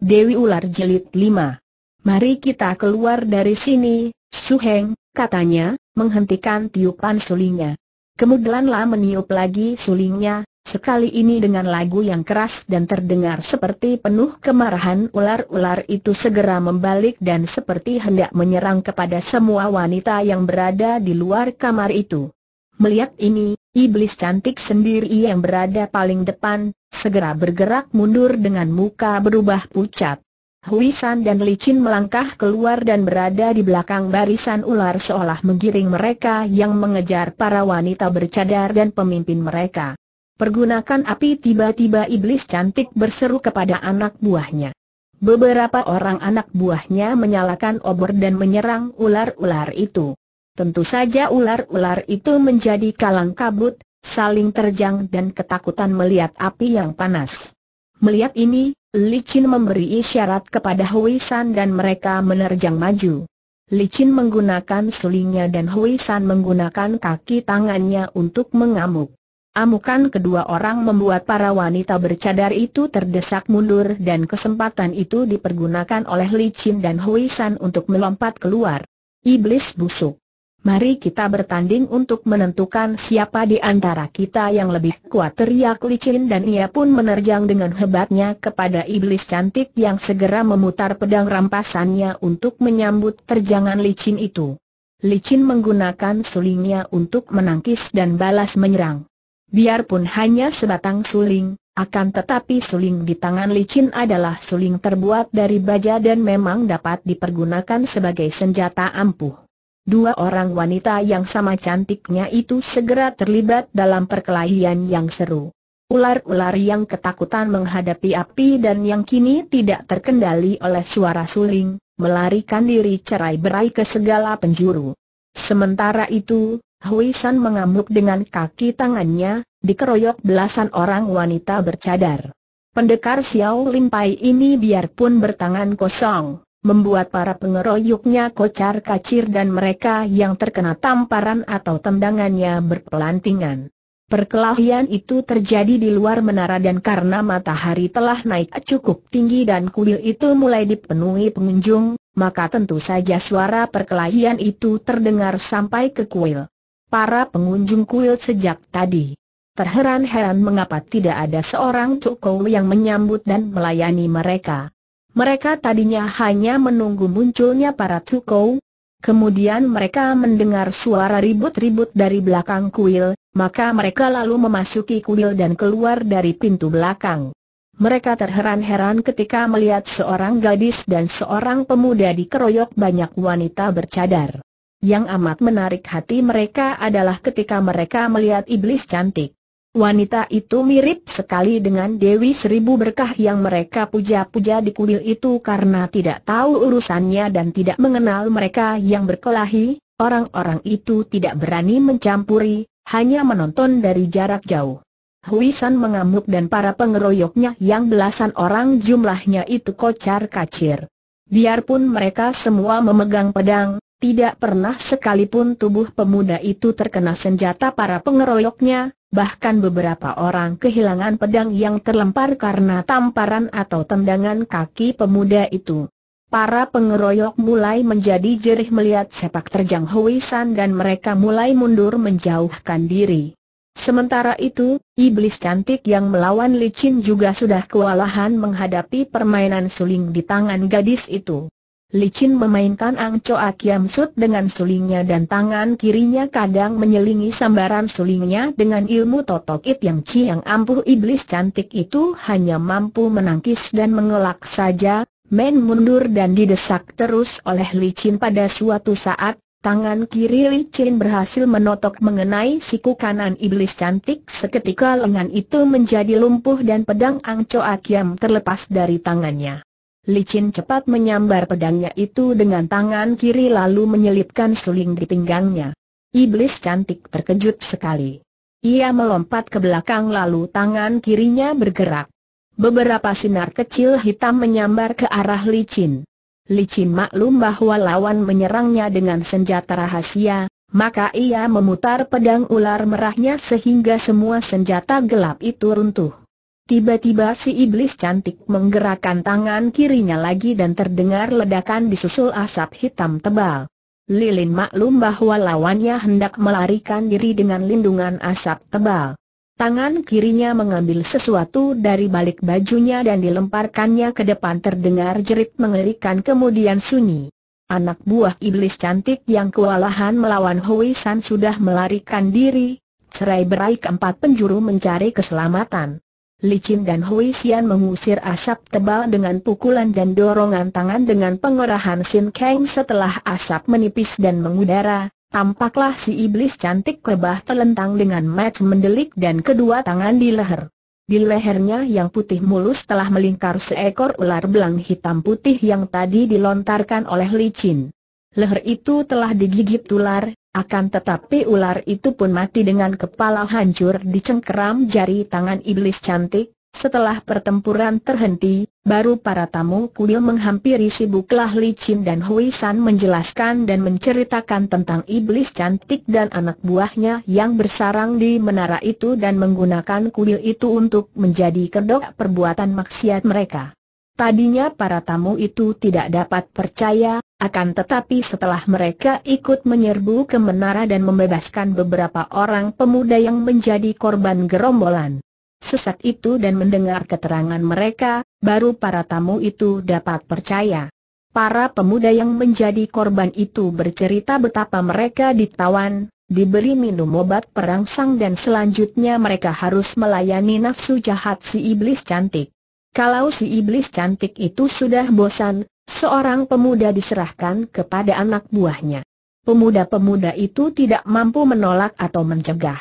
Dewi Ular Jelit 5. Mari kita keluar dari sini, Su Heng, katanya, menghentikan tiupan sulingnya. Kemudianlah meniup lagi sulingnya, sekali ini dengan lagu yang keras dan terdengar seperti penuh kemarahan ular-ular itu segera membalik dan seperti hendak menyerang kepada semua wanita yang berada di luar kamar itu. Melihat ini, Iblis cantik sendiri yang berada paling depan, segera bergerak mundur dengan muka berubah pucat. Huisan dan licin melangkah keluar dan berada di belakang barisan ular seolah menggiring mereka yang mengejar para wanita bercadar dan pemimpin mereka. Pergunakan api tiba-tiba iblis cantik berseru kepada anak buahnya. Beberapa orang anak buahnya menyalakan obor dan menyerang ular-ular itu. Tentu saja ular-ular itu menjadi kalang kabut, saling terjang dan ketakutan melihat api yang panas. Melihat ini, Licin memberi isyarat kepada Hui San dan mereka menerjang maju. Licin menggunakan sulingnya dan Hui San menggunakan kaki tangannya untuk mengamuk. Amukan kedua orang membuat para wanita bercadar itu terdesak mundur dan kesempatan itu dipergunakan oleh Licin dan Hui San untuk melompat keluar. Iblis busuk. Mari kita bertanding untuk menentukan siapa di antara kita yang lebih kuat teriak licin dan ia pun menerjang dengan hebatnya kepada iblis cantik yang segera memutar pedang rampasannya untuk menyambut terjangan licin itu. Licin menggunakan sulingnya untuk menangkis dan balas menyerang. Biarpun hanya sebatang suling, akan tetapi suling di tangan licin adalah suling terbuat dari baja dan memang dapat dipergunakan sebagai senjata ampuh. Dua orang wanita yang sama cantiknya itu segera terlibat dalam perkelahian yang seru. Ular-ular yang ketakutan menghadapi api dan yang kini tidak terkendali oleh suara suling, melarikan diri cerai berai ke segala penjuru. Sementara itu, Hui San mengamuk dengan kaki tangannya, dikeroyok belasan orang wanita bercadar. Pendekar Xiao Pai ini biarpun bertangan kosong, membuat para pengeroyoknya kocar kacir dan mereka yang terkena tamparan atau tendangannya berpelantingan. Perkelahian itu terjadi di luar menara dan karena matahari telah naik cukup tinggi dan kuil itu mulai dipenuhi pengunjung, maka tentu saja suara perkelahian itu terdengar sampai ke kuil. Para pengunjung kuil sejak tadi terheran-heran mengapa tidak ada seorang cukul yang menyambut dan melayani mereka. Mereka tadinya hanya menunggu munculnya para Tukou, kemudian mereka mendengar suara ribut-ribut dari belakang kuil, maka mereka lalu memasuki kuil dan keluar dari pintu belakang. Mereka terheran-heran ketika melihat seorang gadis dan seorang pemuda dikeroyok banyak wanita bercadar. Yang amat menarik hati mereka adalah ketika mereka melihat iblis cantik. Wanita itu mirip sekali dengan Dewi Seribu Berkah yang mereka puja-puja di kuil itu karena tidak tahu urusannya dan tidak mengenal mereka yang berkelahi, orang-orang itu tidak berani mencampuri, hanya menonton dari jarak jauh. Huisan mengamuk dan para pengeroyoknya yang belasan orang jumlahnya itu kocar kacir. Biarpun mereka semua memegang pedang, tidak pernah sekalipun tubuh pemuda itu terkena senjata para pengeroyoknya, bahkan beberapa orang kehilangan pedang yang terlempar karena tamparan atau tendangan kaki pemuda itu. Para pengeroyok mulai menjadi jerih melihat sepak terjang Hui dan mereka mulai mundur menjauhkan diri. Sementara itu, iblis cantik yang melawan licin juga sudah kewalahan menghadapi permainan suling di tangan gadis itu. Licin memainkan Angco Kiam Sut dengan sulingnya dan tangan kirinya kadang menyelingi sambaran sulingnya dengan ilmu totokit yang yang ampuh iblis cantik itu hanya mampu menangkis dan mengelak saja, men mundur dan didesak terus oleh Licin pada suatu saat, tangan kiri Licin berhasil menotok mengenai siku kanan iblis cantik seketika lengan itu menjadi lumpuh dan pedang Angco kiam terlepas dari tangannya. Licin cepat menyambar pedangnya itu dengan tangan kiri lalu menyelipkan suling di pinggangnya. Iblis cantik terkejut sekali. Ia melompat ke belakang lalu tangan kirinya bergerak. Beberapa sinar kecil hitam menyambar ke arah licin. Licin maklum bahwa lawan menyerangnya dengan senjata rahasia, maka ia memutar pedang ular merahnya sehingga semua senjata gelap itu runtuh. Tiba-tiba si iblis cantik menggerakkan tangan kirinya lagi dan terdengar ledakan disusul asap hitam tebal. Lilin maklum bahwa lawannya hendak melarikan diri dengan lindungan asap tebal. Tangan kirinya mengambil sesuatu dari balik bajunya dan dilemparkannya ke depan terdengar jerit mengerikan kemudian sunyi. Anak buah iblis cantik yang kewalahan melawan Hui San sudah melarikan diri, cerai berai keempat penjuru mencari keselamatan. Licin dan Hui Xian mengusir asap tebal dengan pukulan dan dorongan tangan dengan pengorahan Sin Kang setelah asap menipis dan mengudara, tampaklah si iblis cantik kebah telentang dengan mat mendelik dan kedua tangan di leher. Di lehernya yang putih mulus telah melingkar seekor ular belang hitam putih yang tadi dilontarkan oleh Licin. Leher itu telah digigit ular, akan tetapi ular itu pun mati dengan kepala hancur dicengkeram jari tangan iblis cantik. Setelah pertempuran terhenti, baru para tamu kuil menghampiri si sibuklah Licin dan Hui San menjelaskan dan menceritakan tentang iblis cantik dan anak buahnya yang bersarang di menara itu dan menggunakan kuil itu untuk menjadi kedok perbuatan maksiat mereka. Tadinya para tamu itu tidak dapat percaya, akan tetapi setelah mereka ikut menyerbu ke menara dan membebaskan beberapa orang pemuda yang menjadi korban gerombolan. Sesat itu dan mendengar keterangan mereka, baru para tamu itu dapat percaya. Para pemuda yang menjadi korban itu bercerita betapa mereka ditawan, diberi minum obat perangsang dan selanjutnya mereka harus melayani nafsu jahat si iblis cantik. Kalau si iblis cantik itu sudah bosan, seorang pemuda diserahkan kepada anak buahnya. Pemuda-pemuda itu tidak mampu menolak atau mencegah.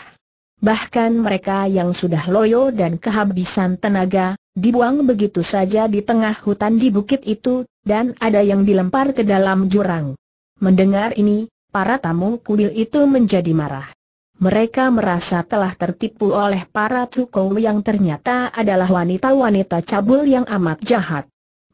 Bahkan mereka yang sudah loyo dan kehabisan tenaga, dibuang begitu saja di tengah hutan di bukit itu, dan ada yang dilempar ke dalam jurang. Mendengar ini, para tamu kuil itu menjadi marah. Mereka merasa telah tertipu oleh para tukau yang ternyata adalah wanita-wanita cabul yang amat jahat.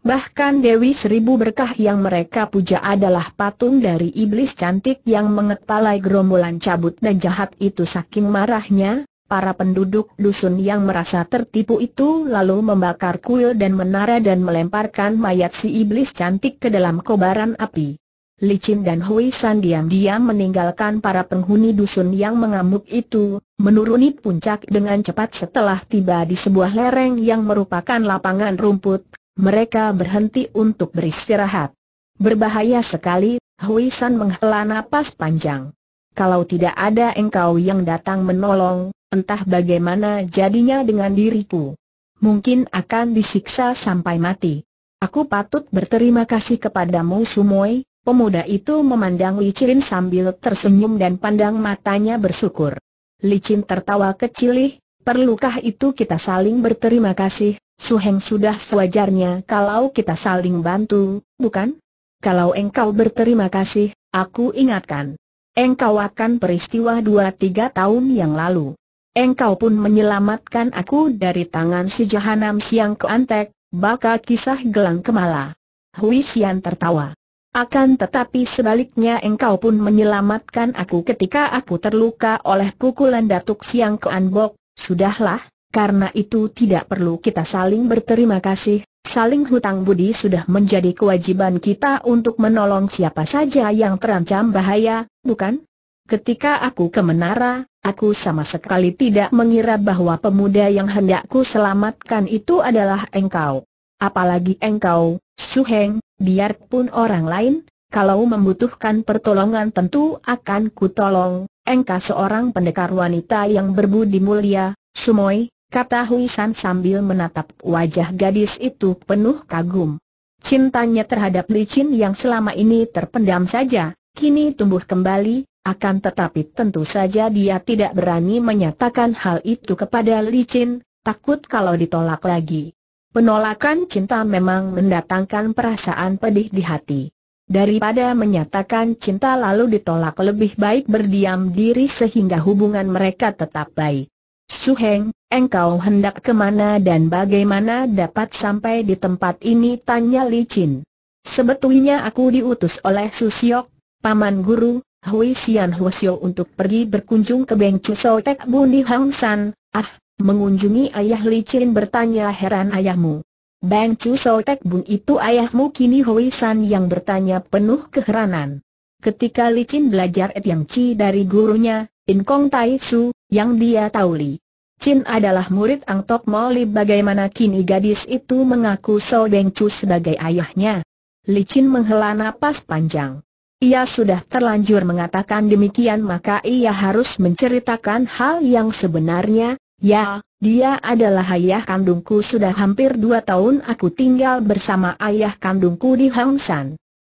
Bahkan Dewi Seribu Berkah yang mereka puja adalah patung dari iblis cantik yang mengetalai gerombolan cabut dan jahat itu saking marahnya, para penduduk dusun yang merasa tertipu itu lalu membakar kuil dan menara dan melemparkan mayat si iblis cantik ke dalam kobaran api. Licin dan Hui San diam-diam meninggalkan para penghuni dusun yang mengamuk itu, menuruni puncak dengan cepat setelah tiba di sebuah lereng yang merupakan lapangan rumput, mereka berhenti untuk beristirahat. Berbahaya sekali, Hui San menghela nafas panjang. Kalau tidak ada engkau yang datang menolong, entah bagaimana jadinya dengan diriku. Mungkin akan disiksa sampai mati. Aku patut berterima kasih kepadamu Sumoy. pemuda itu memandang Li Licin sambil tersenyum dan pandang matanya bersyukur. Li Licin tertawa kecilih, perlukah itu kita saling berterima kasih, Su sudah sewajarnya kalau kita saling bantu, bukan? Kalau engkau berterima kasih, aku ingatkan. Engkau akan peristiwa 2-3 tahun yang lalu. Engkau pun menyelamatkan aku dari tangan si Jahanam Siang Keantek, baka kisah gelang kemala. Hui Sian tertawa. Akan tetapi sebaliknya engkau pun menyelamatkan aku ketika aku terluka oleh pukulan Datuk Siang Keanbok, sudahlah, karena itu tidak perlu kita saling berterima kasih, saling hutang budi sudah menjadi kewajiban kita untuk menolong siapa saja yang terancam bahaya, bukan? Ketika aku ke menara, aku sama sekali tidak mengira bahwa pemuda yang hendakku selamatkan itu adalah engkau. Apalagi engkau, Suheng, biarpun orang lain, kalau membutuhkan pertolongan tentu akan kutolong. Engkau seorang pendekar wanita yang berbudi mulia, Sumoi kata Hui San sambil menatap wajah gadis itu penuh kagum. Cintanya terhadap Li licin yang selama ini terpendam saja, kini tumbuh kembali, akan tetapi tentu saja dia tidak berani menyatakan hal itu kepada Li licin, takut kalau ditolak lagi. Penolakan cinta memang mendatangkan perasaan pedih di hati. Daripada menyatakan cinta lalu ditolak lebih baik berdiam diri sehingga hubungan mereka tetap baik. Suheng, engkau hendak kemana dan bagaimana dapat sampai di tempat ini? Tanya Li Chin. Sebetulnya aku diutus oleh Susiok, paman guru, Hui Xian Huosio untuk pergi berkunjung ke Beng Chusou Tek Bundi Hang San, ah, mengunjungi ayah Li Chin bertanya heran ayahmu. Beng Chu Bun itu ayahmu kini Hui San yang bertanya penuh keheranan. Ketika Li Chin belajar Et Yang Chi dari gurunya, In Kong Tai Su, yang dia tahu Li Chin adalah murid Ang Tok Moli bagaimana kini gadis itu mengaku So Beng Chu sebagai ayahnya. Li Chin menghela napas panjang. Ia sudah terlanjur mengatakan demikian maka ia harus menceritakan hal yang sebenarnya, ya, dia adalah ayah kandungku sudah hampir dua tahun aku tinggal bersama ayah kandungku di Hang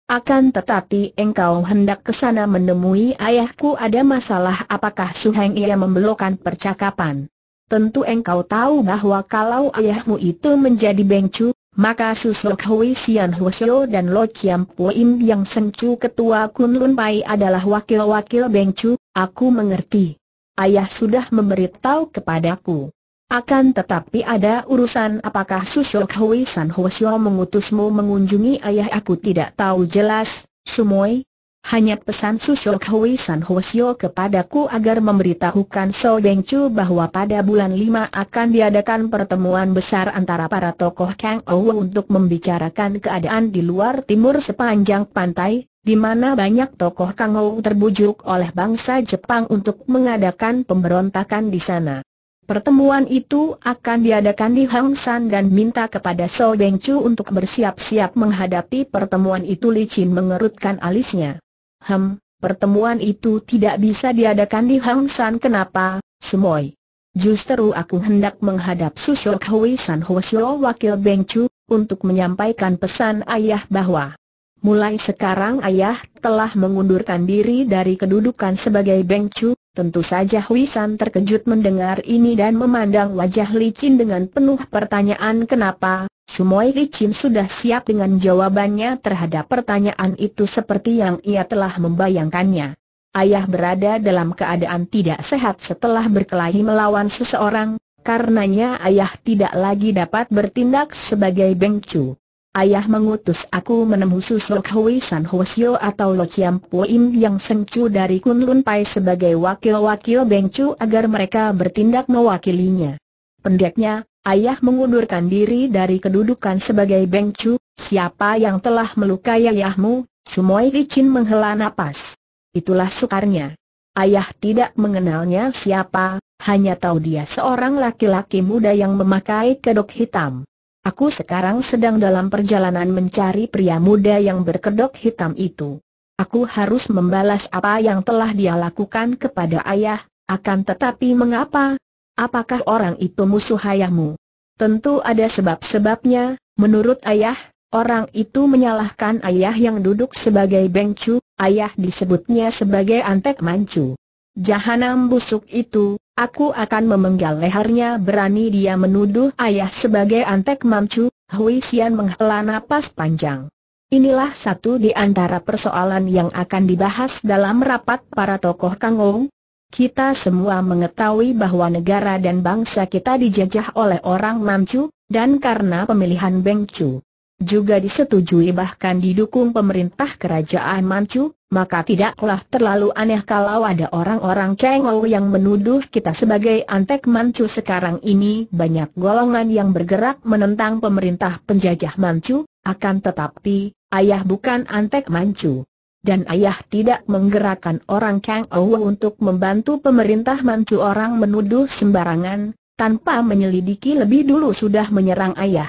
akan tetapi engkau hendak ke sana menemui ayahku ada masalah apakah Su Suheng ia membelokkan percakapan. Tentu engkau tahu bahwa kalau ayahmu itu menjadi bengcu, maka Susok Hui Sian Husyo dan Lo Chiam Puim yang sengcu ketua Kun Lun Pai adalah wakil-wakil bengcu, aku mengerti. Ayah sudah memberitahu kepadaku. Akan tetapi ada urusan apakah Susok Hui San mengutusmu mengunjungi ayah aku tidak tahu jelas, Sumoy. Hanya pesan Susok Hui San kepadaku agar memberitahukan So Beng Chu bahwa pada bulan 5 akan diadakan pertemuan besar antara para tokoh Kang Ouwe untuk membicarakan keadaan di luar timur sepanjang pantai, di mana banyak tokoh Kangou terbujuk oleh bangsa Jepang untuk mengadakan pemberontakan di sana. Pertemuan itu akan diadakan di Hang San dan minta kepada So Beng Chu untuk bersiap-siap menghadapi pertemuan itu Li Chin mengerutkan alisnya. Hem, pertemuan itu tidak bisa diadakan di Hang San kenapa, Semoy? Justru aku hendak menghadap Sushok Hui San Hwasyo wakil Beng Chu, untuk menyampaikan pesan ayah bahwa Mulai sekarang ayah telah mengundurkan diri dari kedudukan sebagai Beng Chu, Tentu saja Hui terkejut mendengar ini dan memandang wajah licin dengan penuh pertanyaan kenapa, Sumoi licin sudah siap dengan jawabannya terhadap pertanyaan itu seperti yang ia telah membayangkannya. Ayah berada dalam keadaan tidak sehat setelah berkelahi melawan seseorang, karenanya ayah tidak lagi dapat bertindak sebagai bengcu ayah mengutus aku menemui Sok Hui San Sio atau Lo Chiam Puim yang sengcu dari Kunlun Pai sebagai wakil-wakil Bengcu agar mereka bertindak mewakilinya. Pendeknya, ayah mengundurkan diri dari kedudukan sebagai Bengcu, siapa yang telah melukai ayahmu, Semua Licin menghela napas. Itulah sukarnya. Ayah tidak mengenalnya siapa, hanya tahu dia seorang laki-laki muda yang memakai kedok hitam. Aku sekarang sedang dalam perjalanan mencari pria muda yang berkedok hitam itu. Aku harus membalas apa yang telah dia lakukan kepada ayah, akan tetapi mengapa? Apakah orang itu musuh ayahmu? Tentu ada sebab-sebabnya, menurut ayah, Orang itu menyalahkan ayah yang duduk sebagai Bengcu, ayah disebutnya sebagai Antek Mancu. Jahanam busuk itu, aku akan memenggal lehernya berani dia menuduh ayah sebagai antek mamcu, Hui Xian menghela napas panjang. Inilah satu di antara persoalan yang akan dibahas dalam rapat para tokoh Kangou. Kita semua mengetahui bahwa negara dan bangsa kita dijajah oleh orang mamcu, dan karena pemilihan Bengcu juga disetujui bahkan didukung pemerintah kerajaan Manchu, maka tidaklah terlalu aneh kalau ada orang-orang cengol yang menuduh kita sebagai antek Manchu sekarang ini banyak golongan yang bergerak menentang pemerintah penjajah Manchu, akan tetapi, ayah bukan antek Manchu dan ayah tidak menggerakkan orang Kang Ou untuk membantu pemerintah Manchu orang menuduh sembarangan, tanpa menyelidiki lebih dulu sudah menyerang ayah.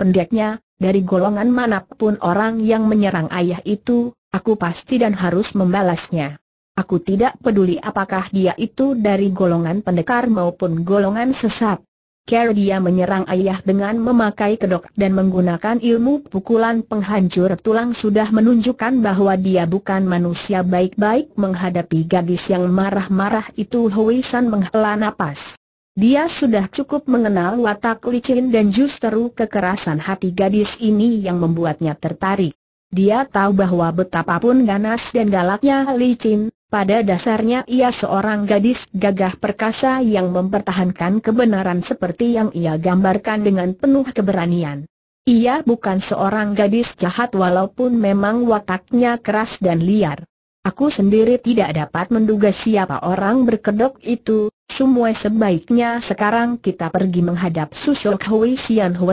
Pendeknya, dari golongan manapun orang yang menyerang ayah itu, aku pasti dan harus membalasnya. Aku tidak peduli apakah dia itu dari golongan pendekar maupun golongan sesat. Care dia menyerang ayah dengan memakai kedok dan menggunakan ilmu pukulan penghancur tulang sudah menunjukkan bahwa dia bukan manusia baik-baik menghadapi gadis yang marah-marah itu Hui San menghela napas. Dia sudah cukup mengenal watak licin dan justru kekerasan hati gadis ini yang membuatnya tertarik. Dia tahu bahwa betapapun ganas dan galaknya licin, pada dasarnya ia seorang gadis gagah perkasa yang mempertahankan kebenaran seperti yang ia gambarkan dengan penuh keberanian. Ia bukan seorang gadis jahat walaupun memang wataknya keras dan liar. Aku sendiri tidak dapat menduga siapa orang berkedok itu, semua sebaiknya sekarang kita pergi menghadap Susok Hui Sian Hwa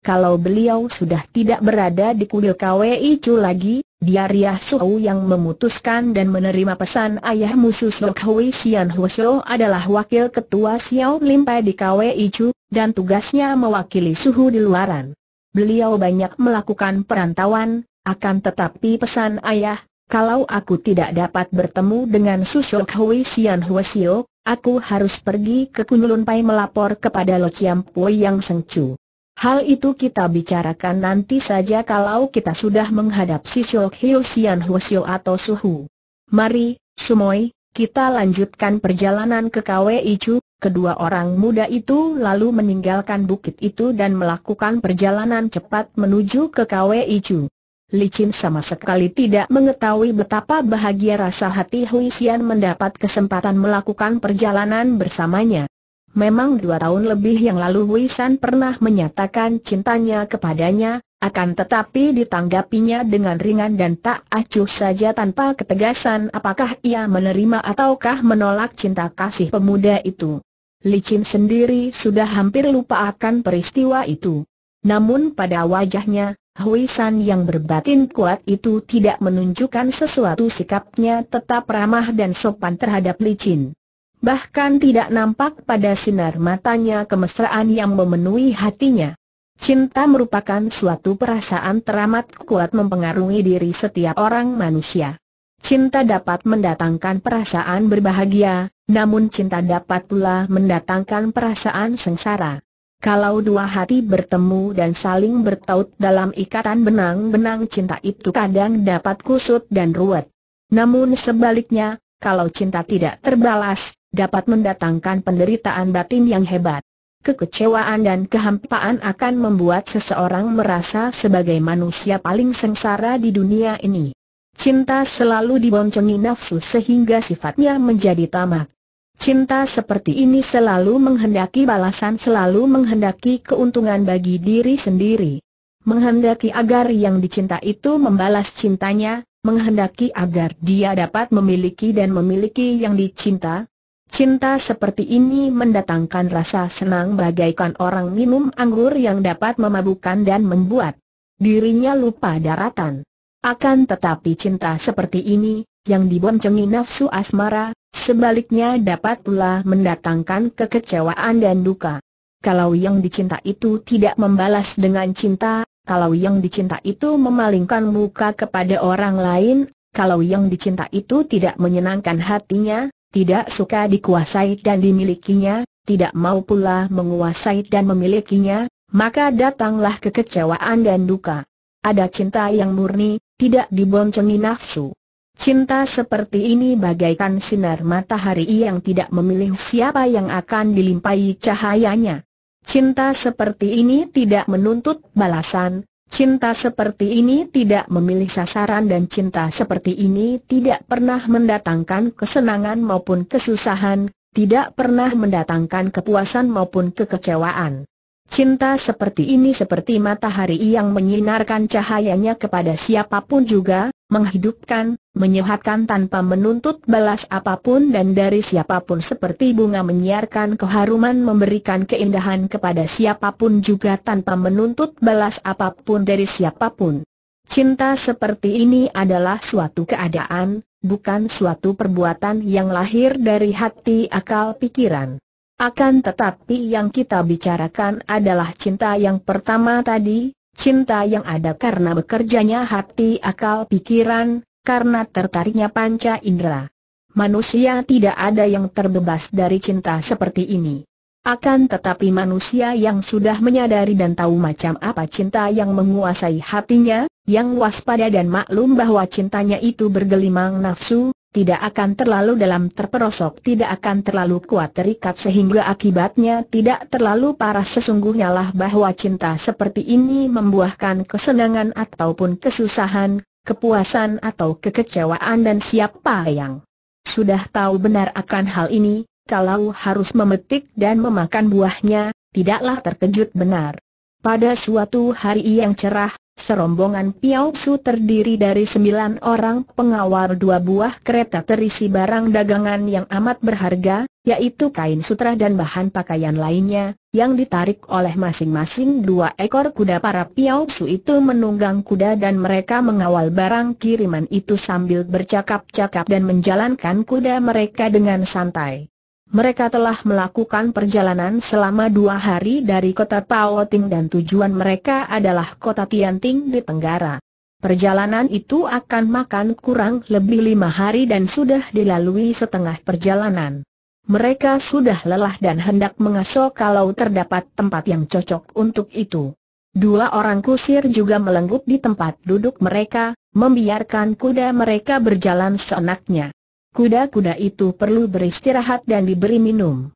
Kalau beliau sudah tidak berada di kuil KWI Chu lagi, dia Yah Suhu yang memutuskan dan menerima pesan ayahmu Susok Hui Sian Hwa Siu adalah wakil ketua Xiao Limpai di KWI Chu, dan tugasnya mewakili Suhu di luaran. Beliau banyak melakukan perantauan, akan tetapi pesan ayah, kalau aku tidak dapat bertemu dengan Susok Hui Sian Hwa Aku harus pergi ke Pai melapor kepada Lo Pui yang sengcu. Hal itu kita bicarakan nanti saja kalau kita sudah menghadap si Shok Hiu Sian atau Suhu. Mari, Sumoy, kita lanjutkan perjalanan ke KWI Chu. Kedua orang muda itu lalu meninggalkan bukit itu dan melakukan perjalanan cepat menuju ke KWI Chu. Licin sama sekali tidak mengetahui betapa bahagia rasa hati Hui Xian mendapat kesempatan melakukan perjalanan bersamanya. Memang dua tahun lebih yang lalu Hui Xian pernah menyatakan cintanya kepadanya, akan tetapi ditanggapinya dengan ringan dan tak acuh saja tanpa ketegasan apakah ia menerima ataukah menolak cinta kasih pemuda itu. Licin sendiri sudah hampir lupa akan peristiwa itu. Namun pada wajahnya, Hui San yang berbatin kuat itu tidak menunjukkan sesuatu sikapnya tetap ramah dan sopan terhadap licin. Bahkan tidak nampak pada sinar matanya kemesraan yang memenuhi hatinya. Cinta merupakan suatu perasaan teramat kuat mempengaruhi diri setiap orang manusia. Cinta dapat mendatangkan perasaan berbahagia, namun cinta dapat pula mendatangkan perasaan sengsara. Kalau dua hati bertemu dan saling bertaut dalam ikatan benang-benang cinta itu kadang dapat kusut dan ruwet. Namun sebaliknya, kalau cinta tidak terbalas, dapat mendatangkan penderitaan batin yang hebat. Kekecewaan dan kehampaan akan membuat seseorang merasa sebagai manusia paling sengsara di dunia ini. Cinta selalu diboncengi nafsu sehingga sifatnya menjadi tamak. Cinta seperti ini selalu menghendaki balasan selalu menghendaki keuntungan bagi diri sendiri. Menghendaki agar yang dicinta itu membalas cintanya, menghendaki agar dia dapat memiliki dan memiliki yang dicinta. Cinta seperti ini mendatangkan rasa senang bagaikan orang minum anggur yang dapat memabukkan dan membuat dirinya lupa daratan. Akan tetapi cinta seperti ini, yang diboncengi nafsu asmara, Sebaliknya dapat pula mendatangkan kekecewaan dan duka. Kalau yang dicinta itu tidak membalas dengan cinta, kalau yang dicinta itu memalingkan muka kepada orang lain, kalau yang dicinta itu tidak menyenangkan hatinya, tidak suka dikuasai dan dimilikinya, tidak mau pula menguasai dan memilikinya, maka datanglah kekecewaan dan duka. Ada cinta yang murni, tidak diboncengi nafsu. Cinta seperti ini bagaikan sinar matahari yang tidak memilih siapa yang akan dilimpahi cahayanya. Cinta seperti ini tidak menuntut balasan, cinta seperti ini tidak memilih sasaran dan cinta seperti ini tidak pernah mendatangkan kesenangan maupun kesusahan, tidak pernah mendatangkan kepuasan maupun kekecewaan. Cinta seperti ini seperti matahari yang menyinarkan cahayanya kepada siapapun juga, menghidupkan, menyehatkan tanpa menuntut balas apapun dan dari siapapun seperti bunga menyiarkan keharuman memberikan keindahan kepada siapapun juga tanpa menuntut balas apapun dari siapapun. Cinta seperti ini adalah suatu keadaan, bukan suatu perbuatan yang lahir dari hati akal pikiran. Akan tetapi yang kita bicarakan adalah cinta yang pertama tadi, cinta yang ada karena bekerjanya hati akal pikiran, karena tertariknya panca indera. Manusia tidak ada yang terbebas dari cinta seperti ini. Akan tetapi manusia yang sudah menyadari dan tahu macam apa cinta yang menguasai hatinya, yang waspada dan maklum bahwa cintanya itu bergelimang nafsu, tidak akan terlalu dalam terperosok tidak akan terlalu kuat terikat sehingga akibatnya tidak terlalu parah sesungguhnya lah bahwa cinta seperti ini membuahkan kesenangan ataupun kesusahan, kepuasan atau kekecewaan dan siapa yang sudah tahu benar akan hal ini, kalau harus memetik dan memakan buahnya, tidaklah terkejut benar. Pada suatu hari yang cerah, Serombongan su terdiri dari sembilan orang pengawal dua buah kereta terisi barang dagangan yang amat berharga, yaitu kain sutra dan bahan pakaian lainnya, yang ditarik oleh masing-masing dua ekor kuda para su itu menunggang kuda dan mereka mengawal barang kiriman itu sambil bercakap-cakap dan menjalankan kuda mereka dengan santai. Mereka telah melakukan perjalanan selama dua hari dari kota Paoting dan tujuan mereka adalah kota Tianting di Tenggara. Perjalanan itu akan makan kurang lebih lima hari dan sudah dilalui setengah perjalanan. Mereka sudah lelah dan hendak mengaso kalau terdapat tempat yang cocok untuk itu. Dua orang kusir juga melengkup di tempat duduk mereka, membiarkan kuda mereka berjalan seenaknya kuda-kuda itu perlu beristirahat dan diberi minum.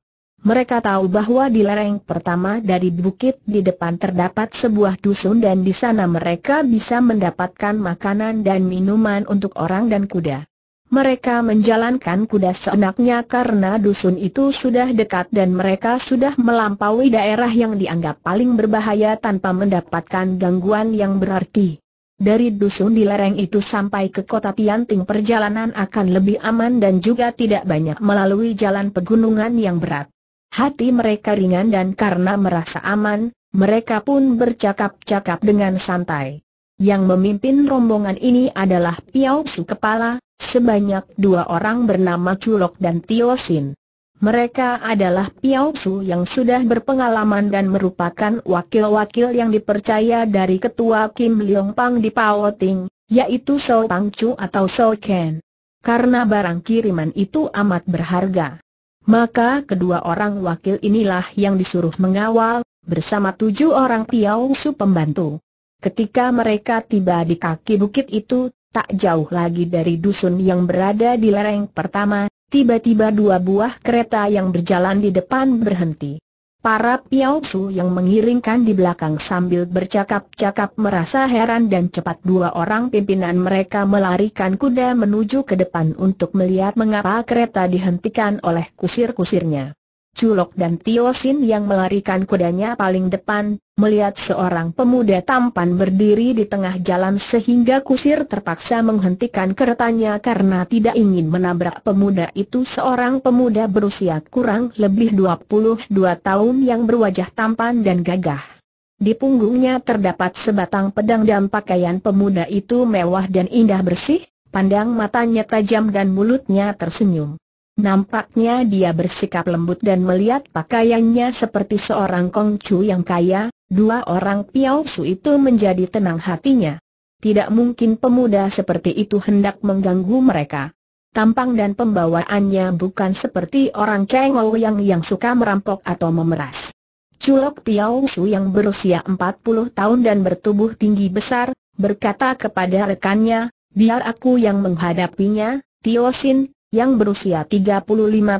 Mereka tahu bahwa di lereng pertama dari bukit di depan terdapat sebuah dusun dan di sana mereka bisa mendapatkan makanan dan minuman untuk orang dan kuda. Mereka menjalankan kuda seenaknya karena dusun itu sudah dekat dan mereka sudah melampaui daerah yang dianggap paling berbahaya tanpa mendapatkan gangguan yang berarti. Dari dusun di lereng itu sampai ke kota Pianting perjalanan akan lebih aman dan juga tidak banyak melalui jalan pegunungan yang berat. Hati mereka ringan dan karena merasa aman, mereka pun bercakap-cakap dengan santai. Yang memimpin rombongan ini adalah Piao Su Kepala, sebanyak dua orang bernama Culok dan Tiosin. Mereka adalah Piao Su yang sudah berpengalaman dan merupakan wakil-wakil yang dipercaya dari ketua Kim Leong Pang di Pao Ting, yaitu So Pang Chu atau So Ken. Karena barang kiriman itu amat berharga. Maka kedua orang wakil inilah yang disuruh mengawal, bersama tujuh orang Piao Su pembantu. Ketika mereka tiba di kaki bukit itu, tak jauh lagi dari dusun yang berada di lereng pertama, tiba-tiba dua buah kereta yang berjalan di depan berhenti. Para Piausu yang mengiringkan di belakang sambil bercakap-cakap merasa heran dan cepat dua orang pimpinan mereka melarikan kuda menuju ke depan untuk melihat mengapa kereta dihentikan oleh kusir-kusirnya. Culok dan Tio Sin yang melarikan kudanya paling depan, melihat seorang pemuda tampan berdiri di tengah jalan sehingga kusir terpaksa menghentikan keretanya karena tidak ingin menabrak pemuda itu seorang pemuda berusia kurang lebih 22 tahun yang berwajah tampan dan gagah. Di punggungnya terdapat sebatang pedang dan pakaian pemuda itu mewah dan indah bersih, pandang matanya tajam dan mulutnya tersenyum. Nampaknya dia bersikap lembut dan melihat pakaiannya seperti seorang kongcu yang kaya, dua orang Piao Su itu menjadi tenang hatinya. Tidak mungkin pemuda seperti itu hendak mengganggu mereka. Tampang dan pembawaannya bukan seperti orang Kengou yang yang suka merampok atau memeras. Culok Piao Su yang berusia 40 tahun dan bertubuh tinggi besar, berkata kepada rekannya, biar aku yang menghadapinya, Tio Sin, yang berusia 35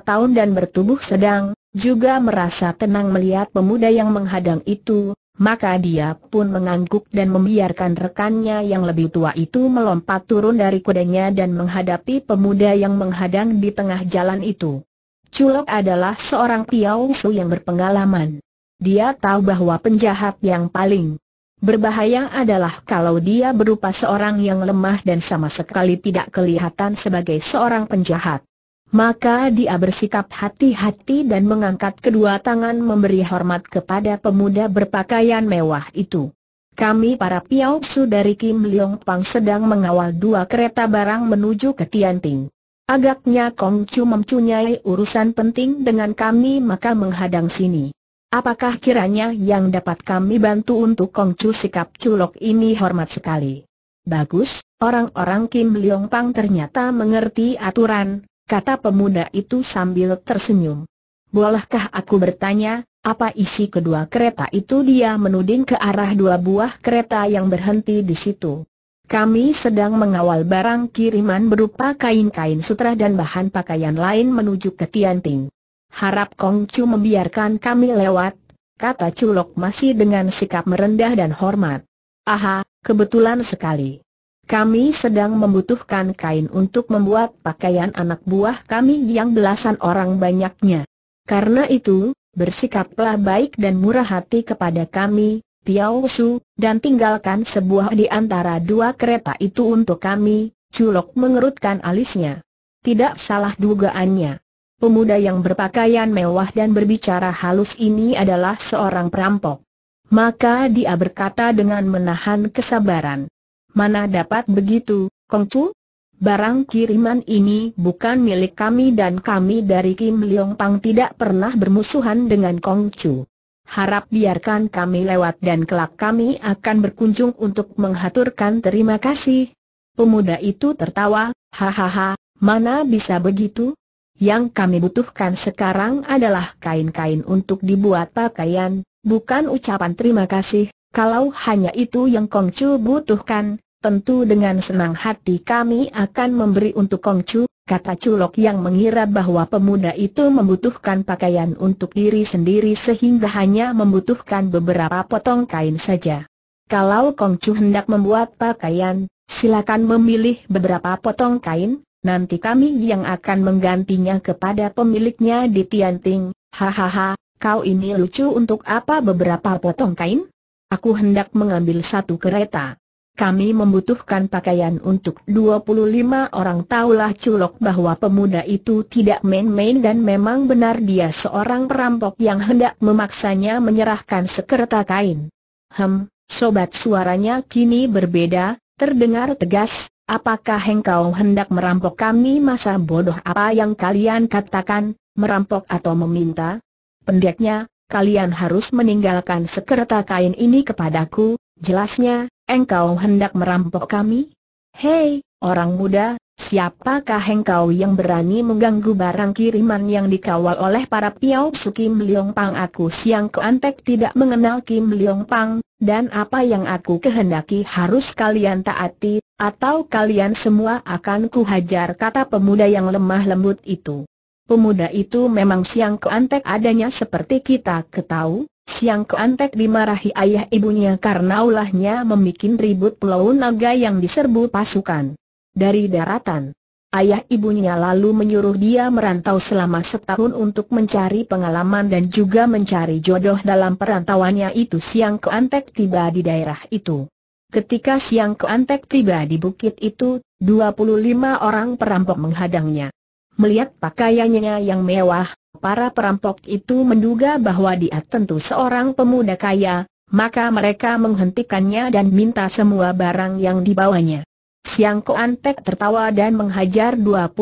tahun dan bertubuh sedang, juga merasa tenang melihat pemuda yang menghadang itu, maka dia pun mengangguk dan membiarkan rekannya yang lebih tua itu melompat turun dari kudanya dan menghadapi pemuda yang menghadang di tengah jalan itu. Culok adalah seorang Su yang berpengalaman. Dia tahu bahwa penjahat yang paling Berbahaya adalah kalau dia berupa seorang yang lemah dan sama sekali tidak kelihatan sebagai seorang penjahat. Maka dia bersikap hati-hati dan mengangkat kedua tangan memberi hormat kepada pemuda berpakaian mewah itu. Kami para Su dari Kim Leong Pang sedang mengawal dua kereta barang menuju ke Tian Ting. Agaknya Kong Chu mempunyai urusan penting dengan kami maka menghadang sini. Apakah kiranya yang dapat kami bantu untuk Kongcu sikap culok ini hormat sekali? Bagus, orang-orang Kim Leong Pang ternyata mengerti aturan, kata pemuda itu sambil tersenyum. Bolehkah aku bertanya, apa isi kedua kereta itu dia menuding ke arah dua buah kereta yang berhenti di situ. Kami sedang mengawal barang kiriman berupa kain-kain sutra dan bahan pakaian lain menuju ke Tianting. Harap Kongcu membiarkan kami lewat, kata Culok masih dengan sikap merendah dan hormat. Aha, kebetulan sekali. Kami sedang membutuhkan kain untuk membuat pakaian anak buah kami yang belasan orang banyaknya. Karena itu, bersikaplah baik dan murah hati kepada kami, Piao Su, dan tinggalkan sebuah di antara dua kereta itu untuk kami, Culok mengerutkan alisnya. Tidak salah dugaannya pemuda yang berpakaian mewah dan berbicara halus ini adalah seorang perampok. Maka dia berkata dengan menahan kesabaran. Mana dapat begitu, Kongcu? Barang kiriman ini bukan milik kami dan kami dari Kim Leong Pang tidak pernah bermusuhan dengan Kongcu. Harap biarkan kami lewat dan kelak kami akan berkunjung untuk menghaturkan terima kasih. Pemuda itu tertawa, hahaha, mana bisa begitu? Yang kami butuhkan sekarang adalah kain-kain untuk dibuat pakaian, bukan ucapan terima kasih. Kalau hanya itu yang Kongcu butuhkan, tentu dengan senang hati kami akan memberi untuk Kongcu, kata Culok yang mengira bahwa pemuda itu membutuhkan pakaian untuk diri sendiri sehingga hanya membutuhkan beberapa potong kain saja. Kalau Kongcu hendak membuat pakaian, silakan memilih beberapa potong kain, nanti kami yang akan menggantinya kepada pemiliknya di Tianting, hahaha, kau ini lucu untuk apa beberapa potong kain? Aku hendak mengambil satu kereta. Kami membutuhkan pakaian untuk 25 orang Taulah Culok bahwa pemuda itu tidak main-main dan memang benar dia seorang perampok yang hendak memaksanya menyerahkan sekereta kain. Hem, sobat suaranya kini berbeda, terdengar tegas, Apakah engkau hendak merampok kami masa bodoh apa yang kalian katakan, merampok atau meminta? Pendeknya, kalian harus meninggalkan sekereta kain ini kepadaku, jelasnya, engkau hendak merampok kami? Hei, orang muda, Siapakah engkau yang berani mengganggu barang kiriman yang dikawal oleh para piau Kim Leong Pang? Aku siang keantek tidak mengenal Kim Leong Pang, dan apa yang aku kehendaki harus kalian taati, atau kalian semua akan kuhajar kata pemuda yang lemah lembut itu. Pemuda itu memang siang keantek adanya seperti kita ketahui. Siang Keantek dimarahi ayah ibunya karena ulahnya memikin ribut pulau naga yang diserbu pasukan dari daratan. Ayah ibunya lalu menyuruh dia merantau selama setahun untuk mencari pengalaman dan juga mencari jodoh dalam perantauannya itu siang keantek tiba di daerah itu. Ketika siang keantek tiba di bukit itu, 25 orang perampok menghadangnya. Melihat pakaiannya yang mewah, para perampok itu menduga bahwa dia tentu seorang pemuda kaya, maka mereka menghentikannya dan minta semua barang yang dibawanya. Siang Koanpek tertawa dan menghajar 25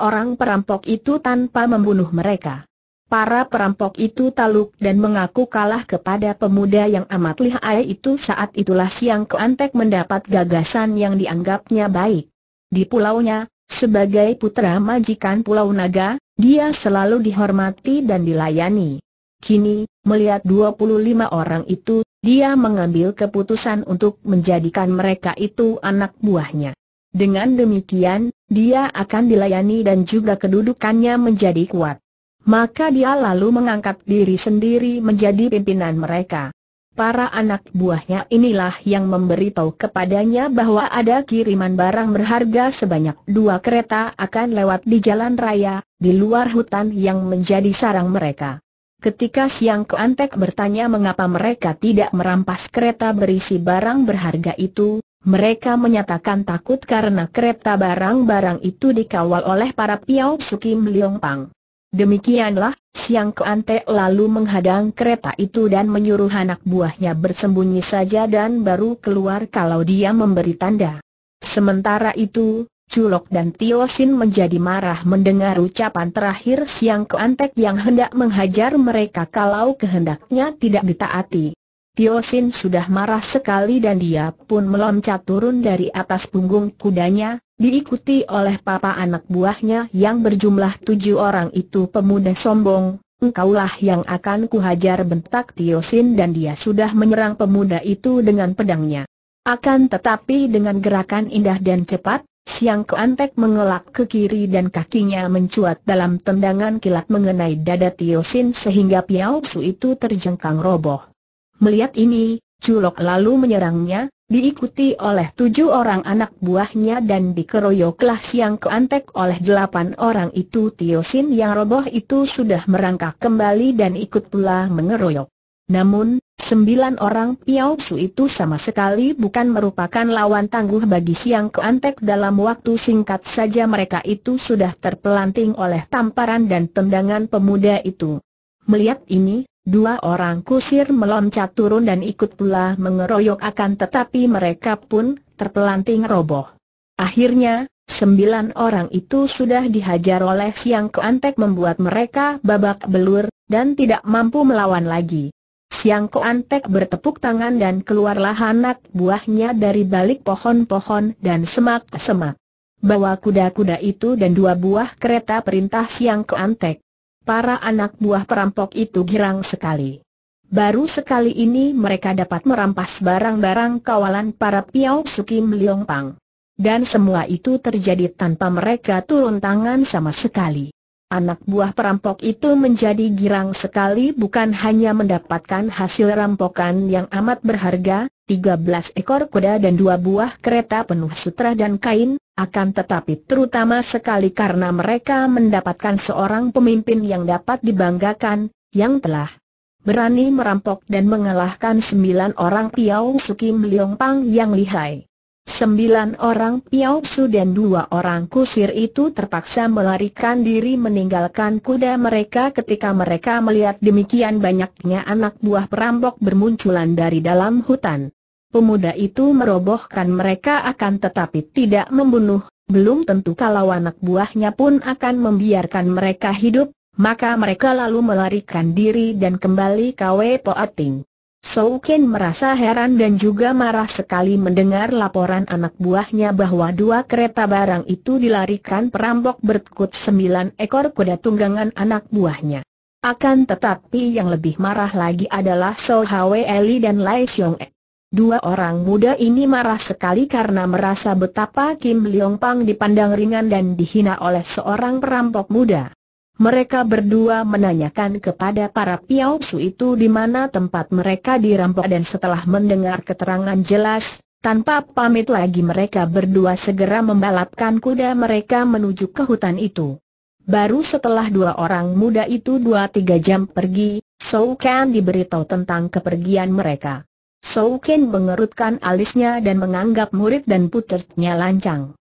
orang perampok itu tanpa membunuh mereka. Para perampok itu taluk dan mengaku kalah kepada pemuda yang amat lihai itu saat itulah Siang Koanpek mendapat gagasan yang dianggapnya baik. Di pulaunya, sebagai putra majikan Pulau Naga, dia selalu dihormati dan dilayani. Kini, melihat 25 orang itu, dia mengambil keputusan untuk menjadikan mereka itu anak buahnya. Dengan demikian, dia akan dilayani dan juga kedudukannya menjadi kuat. Maka dia lalu mengangkat diri sendiri menjadi pimpinan mereka. Para anak buahnya inilah yang memberitahu kepadanya bahwa ada kiriman barang berharga sebanyak dua kereta akan lewat di jalan raya, di luar hutan yang menjadi sarang mereka. Ketika Siang Keantek bertanya mengapa mereka tidak merampas kereta berisi barang berharga itu, mereka menyatakan takut karena kereta barang-barang itu dikawal oleh para Piao Sukim Leong Pang. Demikianlah, Siang Keantek lalu menghadang kereta itu dan menyuruh anak buahnya bersembunyi saja dan baru keluar kalau dia memberi tanda. Sementara itu, Culok dan Tio Sin menjadi marah mendengar ucapan terakhir Siang Keantek yang hendak menghajar mereka kalau kehendaknya tidak ditaati. Tio Sin sudah marah sekali dan dia pun meloncat turun dari atas punggung kudanya, diikuti oleh papa anak buahnya yang berjumlah tujuh orang itu pemuda sombong. Engkaulah yang akan kuhajar bentak Tio Sin dan dia sudah menyerang pemuda itu dengan pedangnya. Akan tetapi dengan gerakan indah dan cepat, Siang Keantek mengelak ke kiri dan kakinya mencuat dalam tendangan kilat mengenai dada Tio Sin sehingga Piao Su itu terjengkang roboh. Melihat ini, Culok lalu menyerangnya, diikuti oleh tujuh orang anak buahnya dan dikeroyoklah Siang Keantek oleh delapan orang itu Tio Sin yang roboh itu sudah merangkak kembali dan ikut pula mengeroyok. Namun, Sembilan orang Piao Su itu sama sekali bukan merupakan lawan tangguh bagi Siang Keantek dalam waktu singkat saja mereka itu sudah terpelanting oleh tamparan dan tendangan pemuda itu. Melihat ini, dua orang kusir meloncat turun dan ikut pula mengeroyok akan tetapi mereka pun terpelanting roboh. Akhirnya, sembilan orang itu sudah dihajar oleh Siang Keantek membuat mereka babak belur, dan tidak mampu melawan lagi. Siang Koantek bertepuk tangan dan keluarlah anak buahnya dari balik pohon-pohon dan semak-semak. Bawa kuda-kuda itu dan dua buah kereta perintah Siang Koantek. Para anak buah perampok itu girang sekali. Baru sekali ini mereka dapat merampas barang-barang kawalan para Piao Sukim Liong Pang. Dan semua itu terjadi tanpa mereka turun tangan sama sekali anak buah perampok itu menjadi girang sekali bukan hanya mendapatkan hasil rampokan yang amat berharga, 13 ekor kuda dan dua buah kereta penuh sutra dan kain, akan tetapi terutama sekali karena mereka mendapatkan seorang pemimpin yang dapat dibanggakan, yang telah berani merampok dan mengalahkan sembilan orang Piau Sukim Liong Pang yang lihai. Sembilan orang Piao Su dan dua orang kusir itu terpaksa melarikan diri meninggalkan kuda mereka ketika mereka melihat demikian banyaknya anak buah perampok bermunculan dari dalam hutan. Pemuda itu merobohkan mereka akan tetapi tidak membunuh, belum tentu kalau anak buahnya pun akan membiarkan mereka hidup, maka mereka lalu melarikan diri dan kembali ke Wepo Ating. Souken merasa heran dan juga marah sekali mendengar laporan anak buahnya bahwa dua kereta barang itu dilarikan perampok berkut sembilan ekor kuda tunggangan anak buahnya. Akan tetapi yang lebih marah lagi adalah So Hwe Eli dan Lai Xiong E. Dua orang muda ini marah sekali karena merasa betapa Kim Leong Pang dipandang ringan dan dihina oleh seorang perampok muda mereka berdua menanyakan kepada para piausu itu di mana tempat mereka dirampok dan setelah mendengar keterangan jelas, tanpa pamit lagi mereka berdua segera membalapkan kuda mereka menuju ke hutan itu. Baru setelah dua orang muda itu dua-tiga jam pergi, Sou Ken diberitahu tentang kepergian mereka. Sou Ken mengerutkan alisnya dan menganggap murid dan putrinya lancang.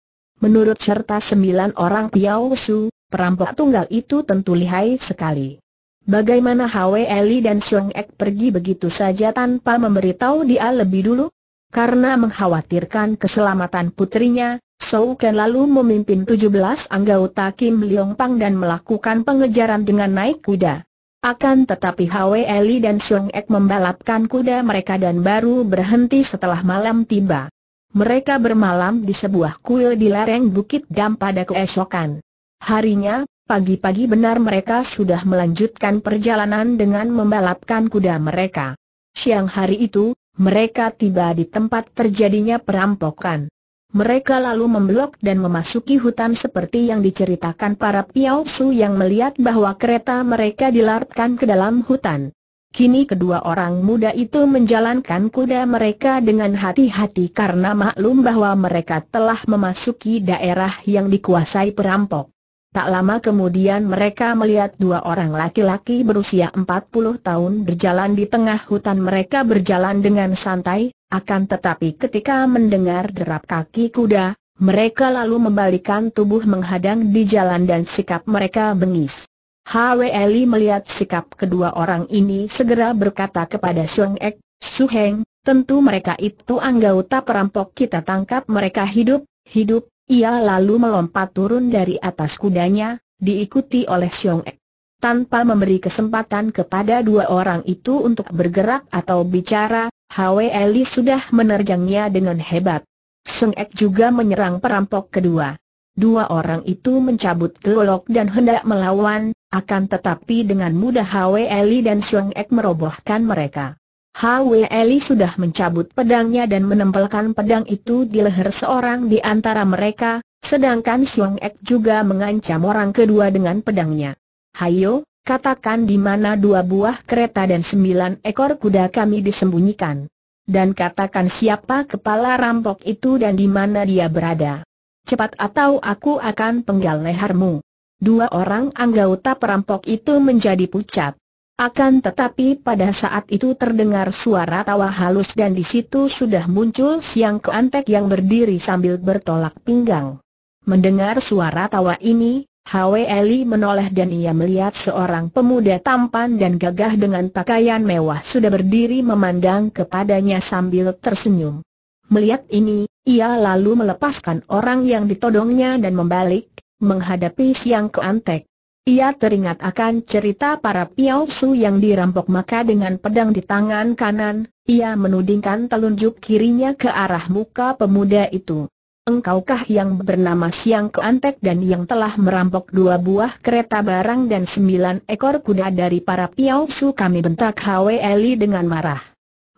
Menurut cerita sembilan orang Piausu, Perampok tunggal itu tentu lihai sekali. Bagaimana Hwe Eli dan Siong Ek pergi begitu saja tanpa memberitahu dia lebih dulu? Karena mengkhawatirkan keselamatan putrinya, Sou Ken lalu memimpin 17 anggota Kim Leong Pang dan melakukan pengejaran dengan naik kuda. Akan tetapi Hwe Eli dan Siong Ek membalapkan kuda mereka dan baru berhenti setelah malam tiba. Mereka bermalam di sebuah kuil di lereng Bukit Dam pada keesokan. Harinya, pagi-pagi benar mereka sudah melanjutkan perjalanan dengan membalapkan kuda mereka. Siang hari itu, mereka tiba di tempat terjadinya perampokan. Mereka lalu memblok dan memasuki hutan seperti yang diceritakan para Piausu yang melihat bahwa kereta mereka dilartkan ke dalam hutan. Kini kedua orang muda itu menjalankan kuda mereka dengan hati-hati karena maklum bahwa mereka telah memasuki daerah yang dikuasai perampok. Tak lama kemudian mereka melihat dua orang laki-laki berusia 40 tahun berjalan di tengah hutan mereka berjalan dengan santai, akan tetapi ketika mendengar derap kaki kuda, mereka lalu membalikan tubuh menghadang di jalan dan sikap mereka bengis. Hweli melihat sikap kedua orang ini segera berkata kepada Xiong Ek, Su Heng, tentu mereka itu anggota perampok kita tangkap mereka hidup, hidup, ia lalu melompat turun dari atas kudanya, diikuti oleh Xiong Ek. Tanpa memberi kesempatan kepada dua orang itu untuk bergerak atau bicara, Hwe Eli sudah menerjangnya dengan hebat. Seng Ek juga menyerang perampok kedua. Dua orang itu mencabut gelok dan hendak melawan, akan tetapi dengan mudah Hwe Eli dan Seng Ek merobohkan mereka. Hwe Eli sudah mencabut pedangnya dan menempelkan pedang itu di leher seorang di antara mereka, sedangkan Xiong Ek juga mengancam orang kedua dengan pedangnya. Hayo, katakan di mana dua buah kereta dan sembilan ekor kuda kami disembunyikan. Dan katakan siapa kepala rampok itu dan di mana dia berada. Cepat atau aku akan penggal lehermu. Dua orang anggota perampok itu menjadi pucat. Akan tetapi pada saat itu terdengar suara tawa halus dan di situ sudah muncul siang keantek yang berdiri sambil bertolak pinggang. Mendengar suara tawa ini, Hwe Eli menoleh dan ia melihat seorang pemuda tampan dan gagah dengan pakaian mewah sudah berdiri memandang kepadanya sambil tersenyum. Melihat ini, ia lalu melepaskan orang yang ditodongnya dan membalik, menghadapi siang keantek. Ia teringat akan cerita para Piao Su yang dirampok maka dengan pedang di tangan kanan, ia menudingkan telunjuk kirinya ke arah muka pemuda itu. Engkaukah yang bernama Siang Keantek dan yang telah merampok dua buah kereta barang dan sembilan ekor kuda dari para Piao Su? kami bentak Hwe Eli dengan marah.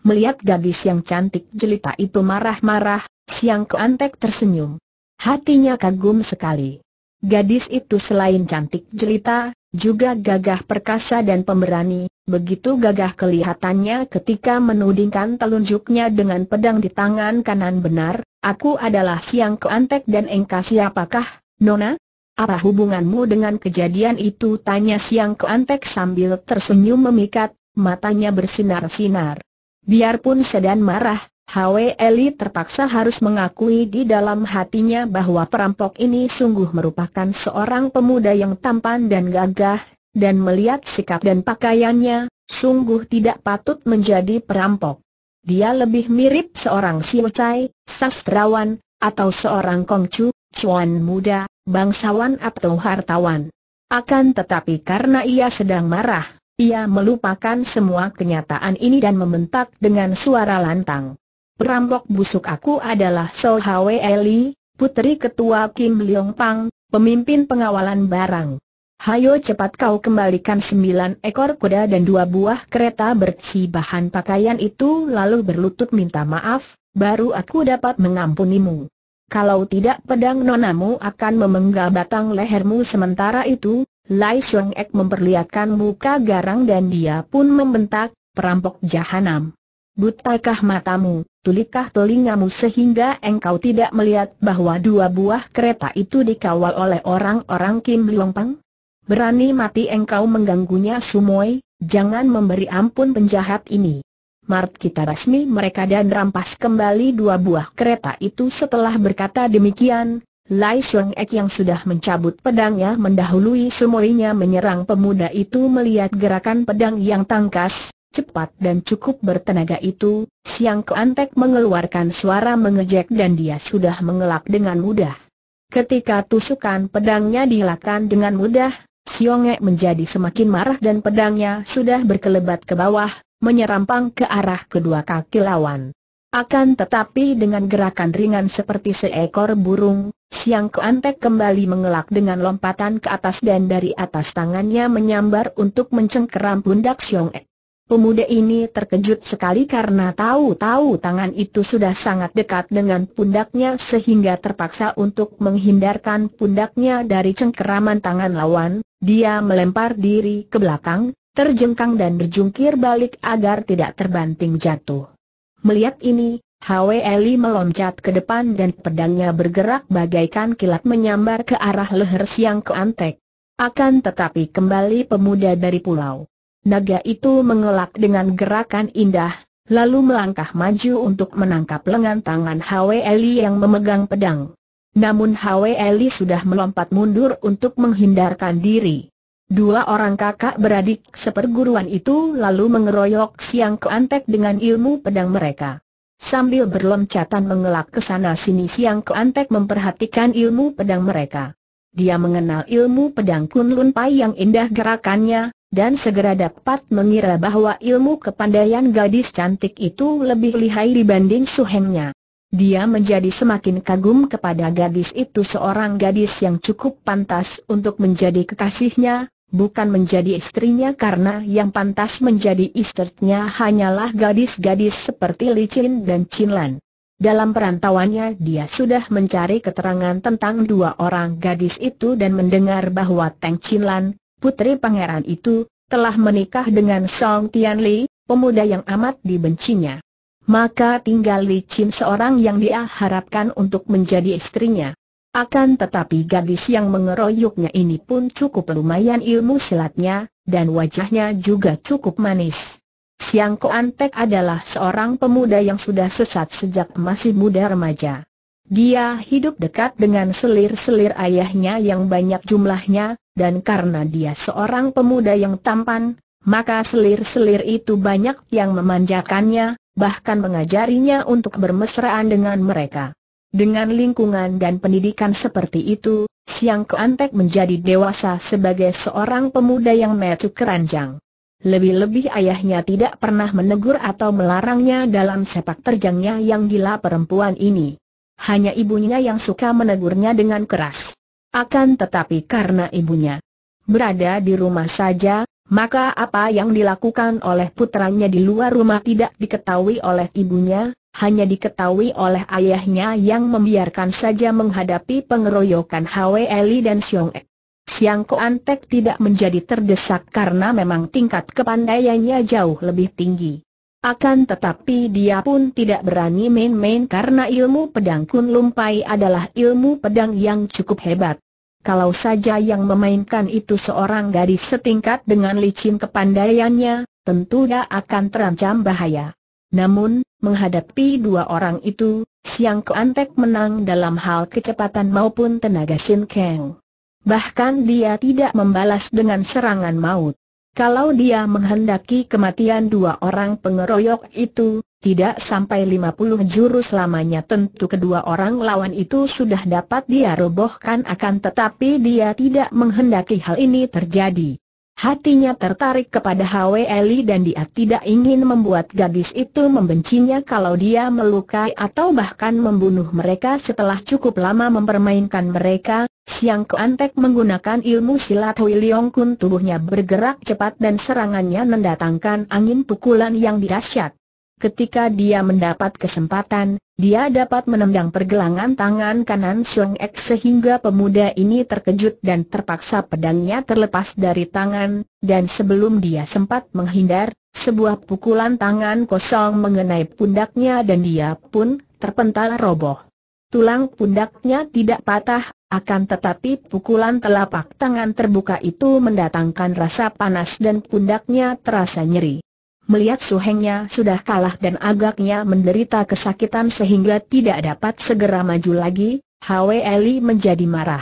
Melihat gadis yang cantik jelita itu marah-marah, Siang Keantek tersenyum. Hatinya kagum sekali. Gadis itu selain cantik jelita, juga gagah perkasa dan pemberani, begitu gagah kelihatannya ketika menudingkan telunjuknya dengan pedang di tangan kanan benar, aku adalah siang keantek dan engkau siapakah, Nona? Apa hubunganmu dengan kejadian itu? Tanya siang keantek sambil tersenyum memikat, matanya bersinar-sinar. Biarpun sedan marah, Hwe Eli terpaksa harus mengakui di dalam hatinya bahwa perampok ini sungguh merupakan seorang pemuda yang tampan dan gagah, dan melihat sikap dan pakaiannya, sungguh tidak patut menjadi perampok. Dia lebih mirip seorang Siu sastrawan, atau seorang Kongcu, cuan muda, bangsawan atau hartawan. Akan tetapi karena ia sedang marah, ia melupakan semua kenyataan ini dan membentak dengan suara lantang. Perampok busuk aku adalah So Hwe Eli, puteri ketua Kim Leong Pang, pemimpin pengawalan barang. Hayo cepat kau kembalikan sembilan ekor kuda dan dua buah kereta bersih bahan pakaian itu lalu berlutut minta maaf, baru aku dapat mengampunimu. Kalau tidak pedang nonamu akan memenggal batang lehermu sementara itu, Lai Xiong Ek memperlihatkan muka garang dan dia pun membentak, perampok jahanam. Butakah matamu, tulikah telingamu sehingga engkau tidak melihat bahwa dua buah kereta itu dikawal oleh orang-orang Kim Leong Pang? Berani mati engkau mengganggunya sumoy? jangan memberi ampun penjahat ini. Mart kita resmi mereka dan rampas kembali dua buah kereta itu setelah berkata demikian, Lai Suang Ek yang sudah mencabut pedangnya mendahului Sumoinya menyerang pemuda itu melihat gerakan pedang yang tangkas, cepat dan cukup bertenaga itu, Siang Keantek mengeluarkan suara mengejek dan dia sudah mengelak dengan mudah. Ketika tusukan pedangnya dihilangkan dengan mudah, Siongek menjadi semakin marah dan pedangnya sudah berkelebat ke bawah, menyerampang ke arah kedua kaki lawan. Akan tetapi dengan gerakan ringan seperti seekor burung, Siang Keantek kembali mengelak dengan lompatan ke atas dan dari atas tangannya menyambar untuk mencengkeram pundak Siongek. Ek. Pemuda ini terkejut sekali karena tahu-tahu tangan itu sudah sangat dekat dengan pundaknya sehingga terpaksa untuk menghindarkan pundaknya dari cengkeraman tangan lawan, dia melempar diri ke belakang, terjengkang dan berjungkir balik agar tidak terbanting jatuh. Melihat ini, Eli meloncat ke depan dan pedangnya bergerak bagaikan kilat menyambar ke arah leher siang keantek. Akan tetapi kembali pemuda dari pulau Naga itu mengelak dengan gerakan indah, lalu melangkah maju untuk menangkap lengan tangan Hwe Eli yang memegang pedang. Namun Hwe Eli sudah melompat mundur untuk menghindarkan diri. Dua orang kakak beradik seperguruan itu lalu mengeroyok Siang Keantek dengan ilmu pedang mereka. Sambil berloncatan mengelak ke sana sini Siang Keantek memperhatikan ilmu pedang mereka. Dia mengenal ilmu pedang Kunlun Pai yang indah gerakannya, dan segera dapat mengira bahwa ilmu kepandaian gadis cantik itu lebih lihai dibanding suhengnya. Dia menjadi semakin kagum kepada gadis itu seorang gadis yang cukup pantas untuk menjadi kekasihnya, bukan menjadi istrinya karena yang pantas menjadi istrinya hanyalah gadis-gadis seperti Li Chin dan Chin Lan. Dalam perantauannya dia sudah mencari keterangan tentang dua orang gadis itu dan mendengar bahwa Teng Chin Lan, putri pangeran itu, telah menikah dengan Song Tianli, pemuda yang amat dibencinya. Maka tinggal Li Chin seorang yang dia harapkan untuk menjadi istrinya. Akan tetapi gadis yang mengeroyoknya ini pun cukup lumayan ilmu silatnya, dan wajahnya juga cukup manis. Siang Koan Tek adalah seorang pemuda yang sudah sesat sejak masih muda remaja. Dia hidup dekat dengan selir-selir ayahnya yang banyak jumlahnya, dan karena dia seorang pemuda yang tampan, maka selir-selir itu banyak yang memanjakannya, bahkan mengajarinya untuk bermesraan dengan mereka. Dengan lingkungan dan pendidikan seperti itu, Siang Keantek menjadi dewasa sebagai seorang pemuda yang metu keranjang. Lebih-lebih ayahnya tidak pernah menegur atau melarangnya dalam sepak terjangnya yang gila perempuan ini. Hanya ibunya yang suka menegurnya dengan keras. Akan tetapi karena ibunya berada di rumah saja, maka apa yang dilakukan oleh putranya di luar rumah tidak diketahui oleh ibunya, hanya diketahui oleh ayahnya yang membiarkan saja menghadapi pengeroyokan Hwe Eli dan Siong Ek. Siang Koan Antek tidak menjadi terdesak karena memang tingkat kepandaiannya jauh lebih tinggi. Akan tetapi dia pun tidak berani main-main karena ilmu pedang Kun Lumpai adalah ilmu pedang yang cukup hebat. Kalau saja yang memainkan itu seorang gadis setingkat dengan licin kepandaiannya, tentu dia akan terancam bahaya. Namun, menghadapi dua orang itu, Siang Keantek menang dalam hal kecepatan maupun tenaga Sin Kang. Bahkan dia tidak membalas dengan serangan maut. Kalau dia menghendaki kematian dua orang pengeroyok itu, tidak sampai 50 jurus lamanya tentu kedua orang lawan itu sudah dapat dia robohkan akan tetapi dia tidak menghendaki hal ini terjadi. Hatinya tertarik kepada Hwe Eli dan dia tidak ingin membuat gadis itu membencinya kalau dia melukai atau bahkan membunuh mereka setelah cukup lama mempermainkan mereka. Siang Keantek menggunakan ilmu silat Hui Kun tubuhnya bergerak cepat dan serangannya mendatangkan angin pukulan yang dirasyat. Ketika dia mendapat kesempatan, dia dapat menendang pergelangan tangan kanan Xiong Ek sehingga pemuda ini terkejut dan terpaksa pedangnya terlepas dari tangan, dan sebelum dia sempat menghindar, sebuah pukulan tangan kosong mengenai pundaknya dan dia pun terpental roboh. Tulang pundaknya tidak patah, akan tetapi pukulan telapak tangan terbuka itu mendatangkan rasa panas dan pundaknya terasa nyeri. Melihat suhengnya sudah kalah dan agaknya menderita kesakitan sehingga tidak dapat segera maju lagi, Hwe Eli menjadi marah.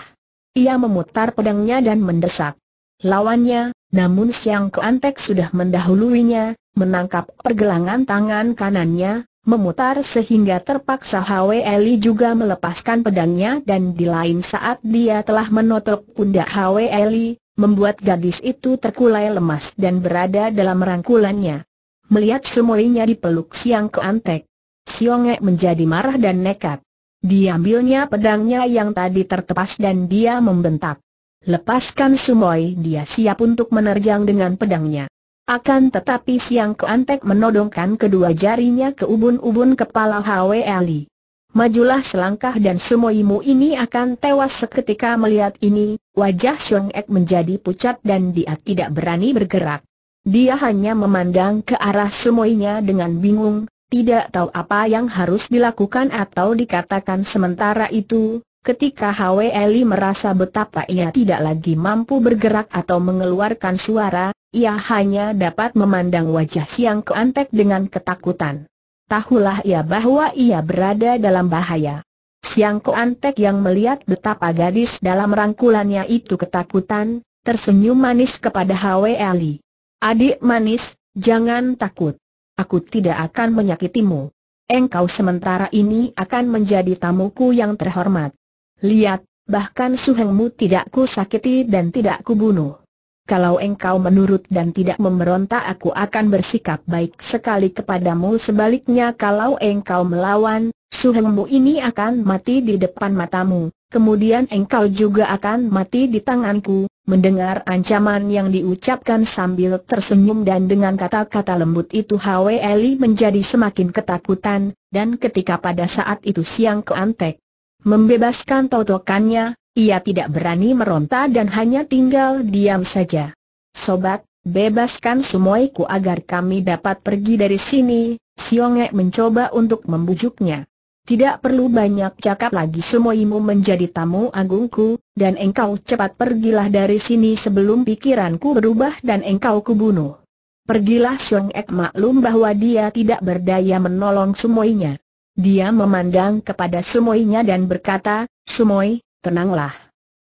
Ia memutar pedangnya dan mendesak. Lawannya, namun Siang Keantek sudah mendahuluinya, menangkap pergelangan tangan kanannya, memutar sehingga terpaksa Hwe Eli juga melepaskan pedangnya dan di lain saat dia telah menotok pundak Hwe Eli, membuat gadis itu terkulai lemas dan berada dalam rangkulannya melihat semuanya dipeluk Siang Keantek. Siongek menjadi marah dan nekat. Diambilnya pedangnya yang tadi tertepas dan dia membentak. Lepaskan Sumoy dia siap untuk menerjang dengan pedangnya. Akan tetapi Siang Keantek menodongkan kedua jarinya ke ubun-ubun kepala Hwe Ali. Majulah selangkah dan Sumoymu ini akan tewas seketika melihat ini, wajah Siongek menjadi pucat dan dia tidak berani bergerak. Dia hanya memandang ke arah semuanya dengan bingung, tidak tahu apa yang harus dilakukan atau dikatakan sementara itu, ketika Hwe Eli merasa betapa ia tidak lagi mampu bergerak atau mengeluarkan suara, ia hanya dapat memandang wajah Siang Antek dengan ketakutan. Tahulah ia bahwa ia berada dalam bahaya. Siang Antek yang melihat betapa gadis dalam rangkulannya itu ketakutan, tersenyum manis kepada Hwe Eli. Adik manis, jangan takut. Aku tidak akan menyakitimu. Engkau sementara ini akan menjadi tamuku yang terhormat. Lihat, bahkan suhengmu tidak ku sakiti dan tidak ku bunuh. Kalau engkau menurut dan tidak memberontak aku akan bersikap baik sekali kepadamu Sebaliknya kalau engkau melawan, suhengmu ini akan mati di depan matamu Kemudian engkau juga akan mati di tanganku Mendengar ancaman yang diucapkan sambil tersenyum dan dengan kata-kata lembut itu Hwe Eli menjadi semakin ketakutan, dan ketika pada saat itu siang keantek membebaskan totokannya, ia tidak berani meronta dan hanya tinggal diam saja. Sobat, bebaskan semuaiku agar kami dapat pergi dari sini, Siongek mencoba untuk membujuknya. Tidak perlu banyak cakap lagi semuimu menjadi tamu agungku, dan engkau cepat pergilah dari sini sebelum pikiranku berubah dan engkau kubunuh. Pergilah Siong Ek maklum bahwa dia tidak berdaya menolong Sumoinya. Dia memandang kepada Sumoinya dan berkata, Sumoi, tenanglah.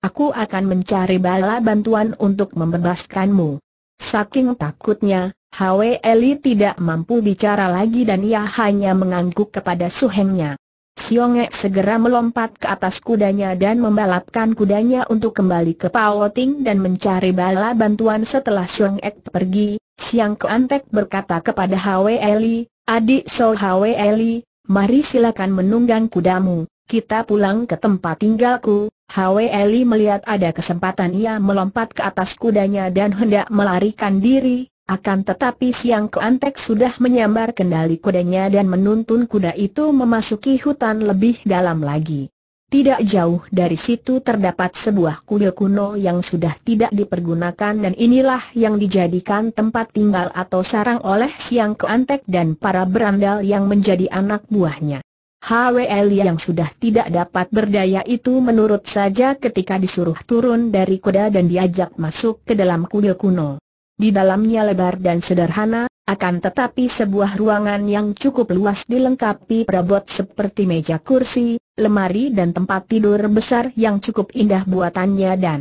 Aku akan mencari bala bantuan untuk membebaskanmu. Saking takutnya, Hwe Eli tidak mampu bicara lagi dan ia hanya mengangguk kepada suhengnya. Ek segera melompat ke atas kudanya dan membalapkan kudanya untuk kembali ke Ting dan mencari bala bantuan setelah Ek pergi. Siang Keantek berkata kepada Hwe Eli, adik So Hwe Eli, mari silakan menunggang kudamu, kita pulang ke tempat tinggalku. Hwe Eli melihat ada kesempatan ia melompat ke atas kudanya dan hendak melarikan diri, akan tetapi Siang Keantek sudah menyambar kendali kudanya dan menuntun kuda itu memasuki hutan lebih dalam lagi. Tidak jauh dari situ terdapat sebuah kuil kuno yang sudah tidak dipergunakan dan inilah yang dijadikan tempat tinggal atau sarang oleh Siang Keantek dan para berandal yang menjadi anak buahnya. HWL yang sudah tidak dapat berdaya itu menurut saja ketika disuruh turun dari kuda dan diajak masuk ke dalam kuil kuno. Di dalamnya lebar dan sederhana, akan tetapi sebuah ruangan yang cukup luas dilengkapi perabot seperti meja kursi, lemari dan tempat tidur besar yang cukup indah buatannya dan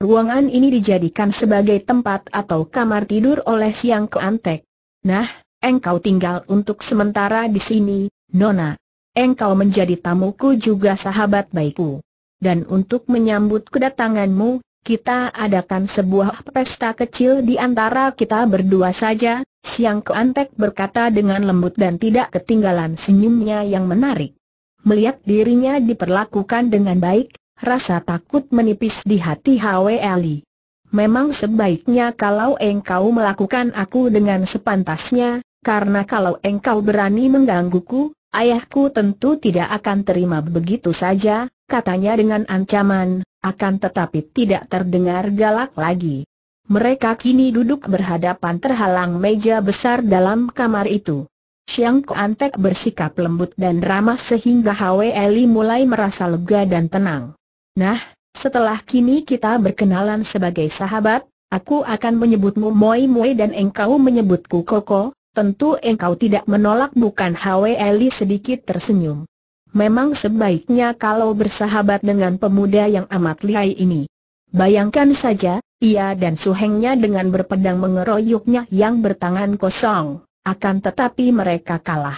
ruangan ini dijadikan sebagai tempat atau kamar tidur oleh Siang antek. Nah, engkau tinggal untuk sementara di sini, Nona. Engkau menjadi tamuku juga sahabat baikku. Dan untuk menyambut kedatanganmu, kita adakan sebuah pesta kecil di antara kita berdua saja, Siang Keantek berkata dengan lembut dan tidak ketinggalan senyumnya yang menarik. Melihat dirinya diperlakukan dengan baik, rasa takut menipis di hati Hwe Ali. Memang sebaiknya kalau engkau melakukan aku dengan sepantasnya, karena kalau engkau berani menggangguku, ayahku tentu tidak akan terima begitu saja, katanya dengan ancaman, akan tetapi tidak terdengar galak lagi. Mereka kini duduk berhadapan terhalang meja besar dalam kamar itu. Siang Kuantek bersikap lembut dan ramah sehingga Hwe Eli mulai merasa lega dan tenang. Nah, setelah kini kita berkenalan sebagai sahabat, aku akan menyebutmu Moi Moi dan engkau menyebutku Koko, tentu engkau tidak menolak bukan Hwe Eli sedikit tersenyum memang sebaiknya kalau bersahabat dengan pemuda yang amat lihai ini. Bayangkan saja, ia dan suhengnya dengan berpedang mengeroyoknya yang bertangan kosong, akan tetapi mereka kalah.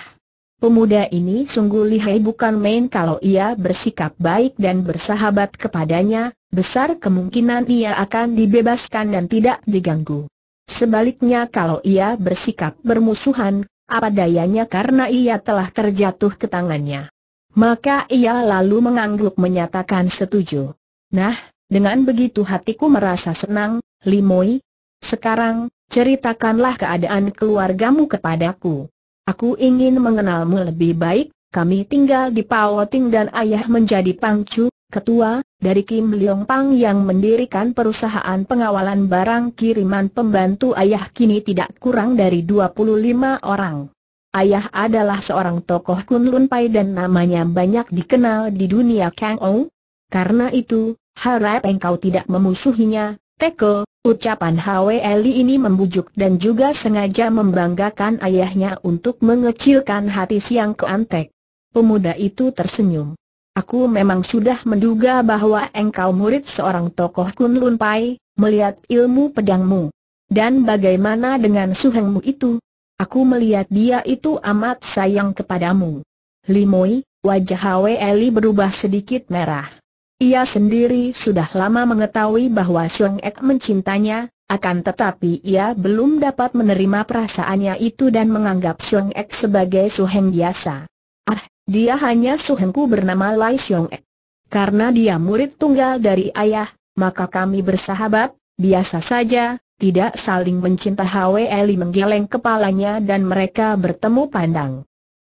Pemuda ini sungguh lihai bukan main kalau ia bersikap baik dan bersahabat kepadanya, besar kemungkinan ia akan dibebaskan dan tidak diganggu. Sebaliknya kalau ia bersikap bermusuhan, apa dayanya karena ia telah terjatuh ke tangannya. Maka ia lalu mengangguk menyatakan setuju. Nah, dengan begitu hatiku merasa senang, Limoi. Sekarang, ceritakanlah keadaan keluargamu kepadaku. Aku ingin mengenalmu lebih baik, kami tinggal di Pawoting dan ayah menjadi pangcu, ketua, dari Kim Leong Pang yang mendirikan perusahaan pengawalan barang kiriman pembantu ayah kini tidak kurang dari 25 orang ayah adalah seorang tokoh Kunlun Pai dan namanya banyak dikenal di dunia Kang Ong. Karena itu, harap engkau tidak memusuhinya, Teko, ucapan Hwe Eli ini membujuk dan juga sengaja membanggakan ayahnya untuk mengecilkan hati Siang antek. Pemuda itu tersenyum. Aku memang sudah menduga bahwa engkau murid seorang tokoh Kunlun Pai, melihat ilmu pedangmu. Dan bagaimana dengan suhengmu itu? Aku melihat dia itu amat sayang kepadamu. Limoi, wajah Hwe Eli berubah sedikit merah. Ia sendiri sudah lama mengetahui bahwa Sung Ek mencintanya, akan tetapi ia belum dapat menerima perasaannya itu dan menganggap Sung Ek sebagai suheng biasa. Ah, dia hanya suhengku bernama Lai Sung Ek. Karena dia murid tunggal dari ayah, maka kami bersahabat, biasa saja, tidak saling mencinta Hweli menggeleng kepalanya dan mereka bertemu pandang.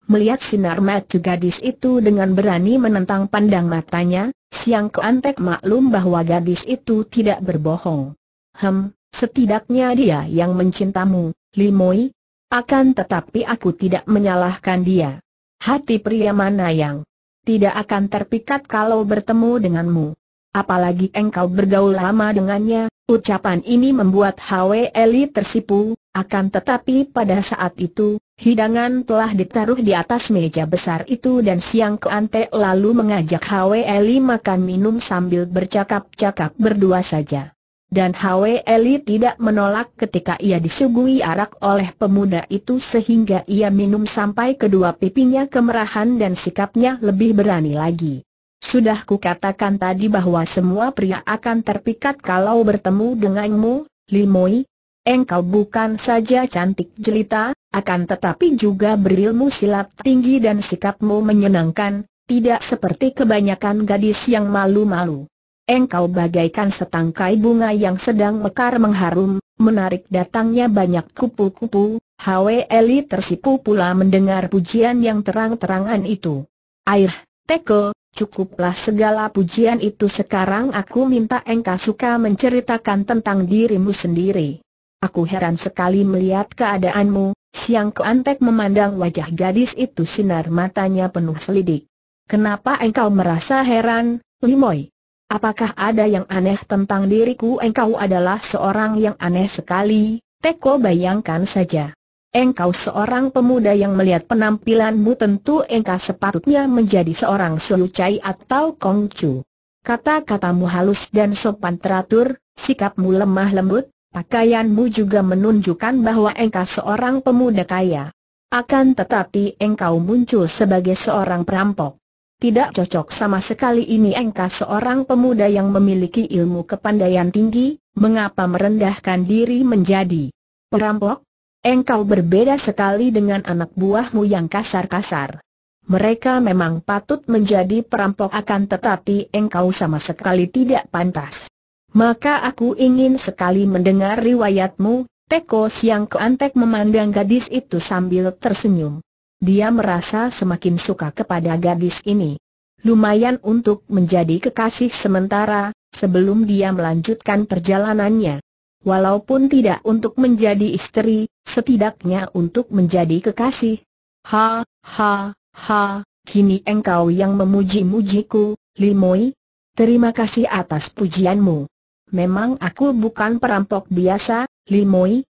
Melihat sinar mata gadis itu dengan berani menentang pandang matanya, Siang Keantek maklum bahwa gadis itu tidak berbohong. Hem, setidaknya dia yang mencintamu, Limoi. Akan tetapi aku tidak menyalahkan dia. Hati pria mana yang tidak akan terpikat kalau bertemu denganmu. Apalagi engkau bergaul lama dengannya, Ucapan ini membuat Hwe Eli tersipu, akan tetapi pada saat itu, hidangan telah ditaruh di atas meja besar itu dan Siang Keante lalu mengajak Hwe Eli makan minum sambil bercakap-cakap berdua saja. Dan Hwe Eli tidak menolak ketika ia disuguhi arak oleh pemuda itu sehingga ia minum sampai kedua pipinya kemerahan dan sikapnya lebih berani lagi. Sudah kukatakan tadi bahwa semua pria akan terpikat kalau bertemu denganmu, Limoi. Engkau bukan saja cantik jelita, akan tetapi juga berilmu silat tinggi dan sikapmu menyenangkan, tidak seperti kebanyakan gadis yang malu-malu. Engkau bagaikan setangkai bunga yang sedang mekar mengharum, menarik datangnya banyak kupu-kupu, Hwe Eli tersipu pula mendengar pujian yang terang-terangan itu. Air, Teko, Cukuplah segala pujian itu sekarang aku minta engkau suka menceritakan tentang dirimu sendiri. Aku heran sekali melihat keadaanmu, siang keantek memandang wajah gadis itu sinar matanya penuh selidik. Kenapa engkau merasa heran, Limoy? Apakah ada yang aneh tentang diriku engkau adalah seorang yang aneh sekali, Teko bayangkan saja. Engkau seorang pemuda yang melihat penampilanmu tentu engkau sepatutnya menjadi seorang Sulucai atau Kongcu. Kata-katamu halus dan sopan teratur, sikapmu lemah lembut, pakaianmu juga menunjukkan bahwa engkau seorang pemuda kaya. Akan tetapi engkau muncul sebagai seorang perampok. Tidak cocok sama sekali ini engkau seorang pemuda yang memiliki ilmu kepandaian tinggi, mengapa merendahkan diri menjadi perampok? Engkau berbeda sekali dengan anak buahmu yang kasar-kasar. Mereka memang patut menjadi perampok akan tetapi engkau sama sekali tidak pantas. Maka aku ingin sekali mendengar riwayatmu, Teko Siang Keantek memandang gadis itu sambil tersenyum. Dia merasa semakin suka kepada gadis ini. Lumayan untuk menjadi kekasih sementara, sebelum dia melanjutkan perjalanannya. Walaupun tidak untuk menjadi istri, setidaknya untuk menjadi kekasih. Ha, ha, ha, kini engkau yang memuji-mujiku, Limoi. Terima kasih atas pujianmu. Memang aku bukan perampok biasa, Limoi.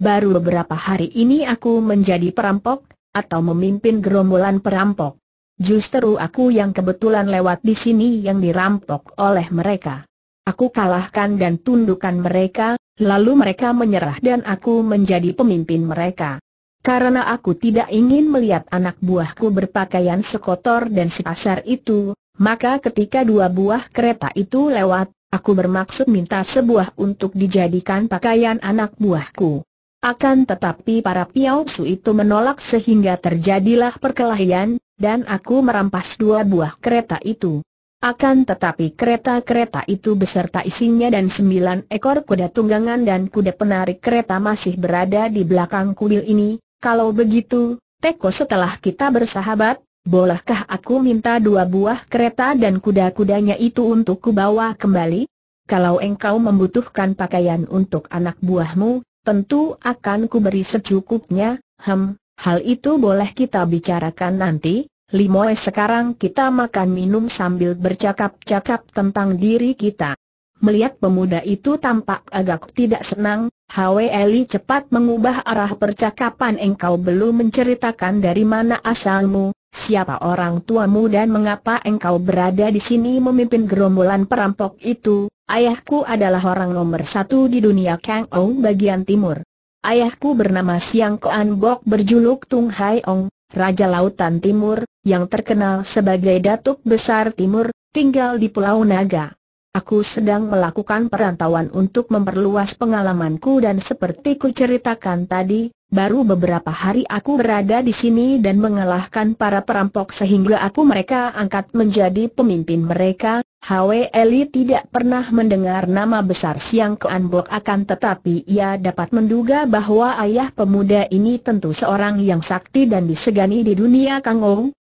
Baru beberapa hari ini aku menjadi perampok, atau memimpin gerombolan perampok. Justru aku yang kebetulan lewat di sini yang dirampok oleh mereka. Aku kalahkan dan tundukkan mereka, lalu mereka menyerah dan aku menjadi pemimpin mereka. Karena aku tidak ingin melihat anak buahku berpakaian sekotor dan sepasar itu, maka ketika dua buah kereta itu lewat, aku bermaksud minta sebuah untuk dijadikan pakaian anak buahku. Akan tetapi para piausu itu menolak sehingga terjadilah perkelahian, dan aku merampas dua buah kereta itu. Akan tetapi kereta-kereta itu beserta isinya dan sembilan ekor kuda tunggangan dan kuda penarik kereta masih berada di belakang kuil ini. Kalau begitu, Teko setelah kita bersahabat, bolehkah aku minta dua buah kereta dan kuda-kudanya itu untuk kubawa kembali? Kalau engkau membutuhkan pakaian untuk anak buahmu, tentu akan kuberi secukupnya, hem, hal itu boleh kita bicarakan nanti, Limoe sekarang kita makan minum sambil bercakap-cakap tentang diri kita. Melihat pemuda itu tampak agak tidak senang, Hwe Eli cepat mengubah arah percakapan engkau belum menceritakan dari mana asalmu, siapa orang tuamu dan mengapa engkau berada di sini memimpin gerombolan perampok itu, ayahku adalah orang nomor satu di dunia Kang Ou bagian timur. Ayahku bernama Siang Koan Bok berjuluk Tung Hai Ong, Raja Lautan Timur, yang terkenal sebagai Datuk Besar Timur, tinggal di Pulau Naga. Aku sedang melakukan perantauan untuk memperluas pengalamanku dan seperti ku ceritakan tadi, baru beberapa hari aku berada di sini dan mengalahkan para perampok sehingga aku mereka angkat menjadi pemimpin mereka. Hwe Eli tidak pernah mendengar nama besar Siang Kean Bok akan tetapi ia dapat menduga bahwa ayah pemuda ini tentu seorang yang sakti dan disegani di dunia Kang Ong.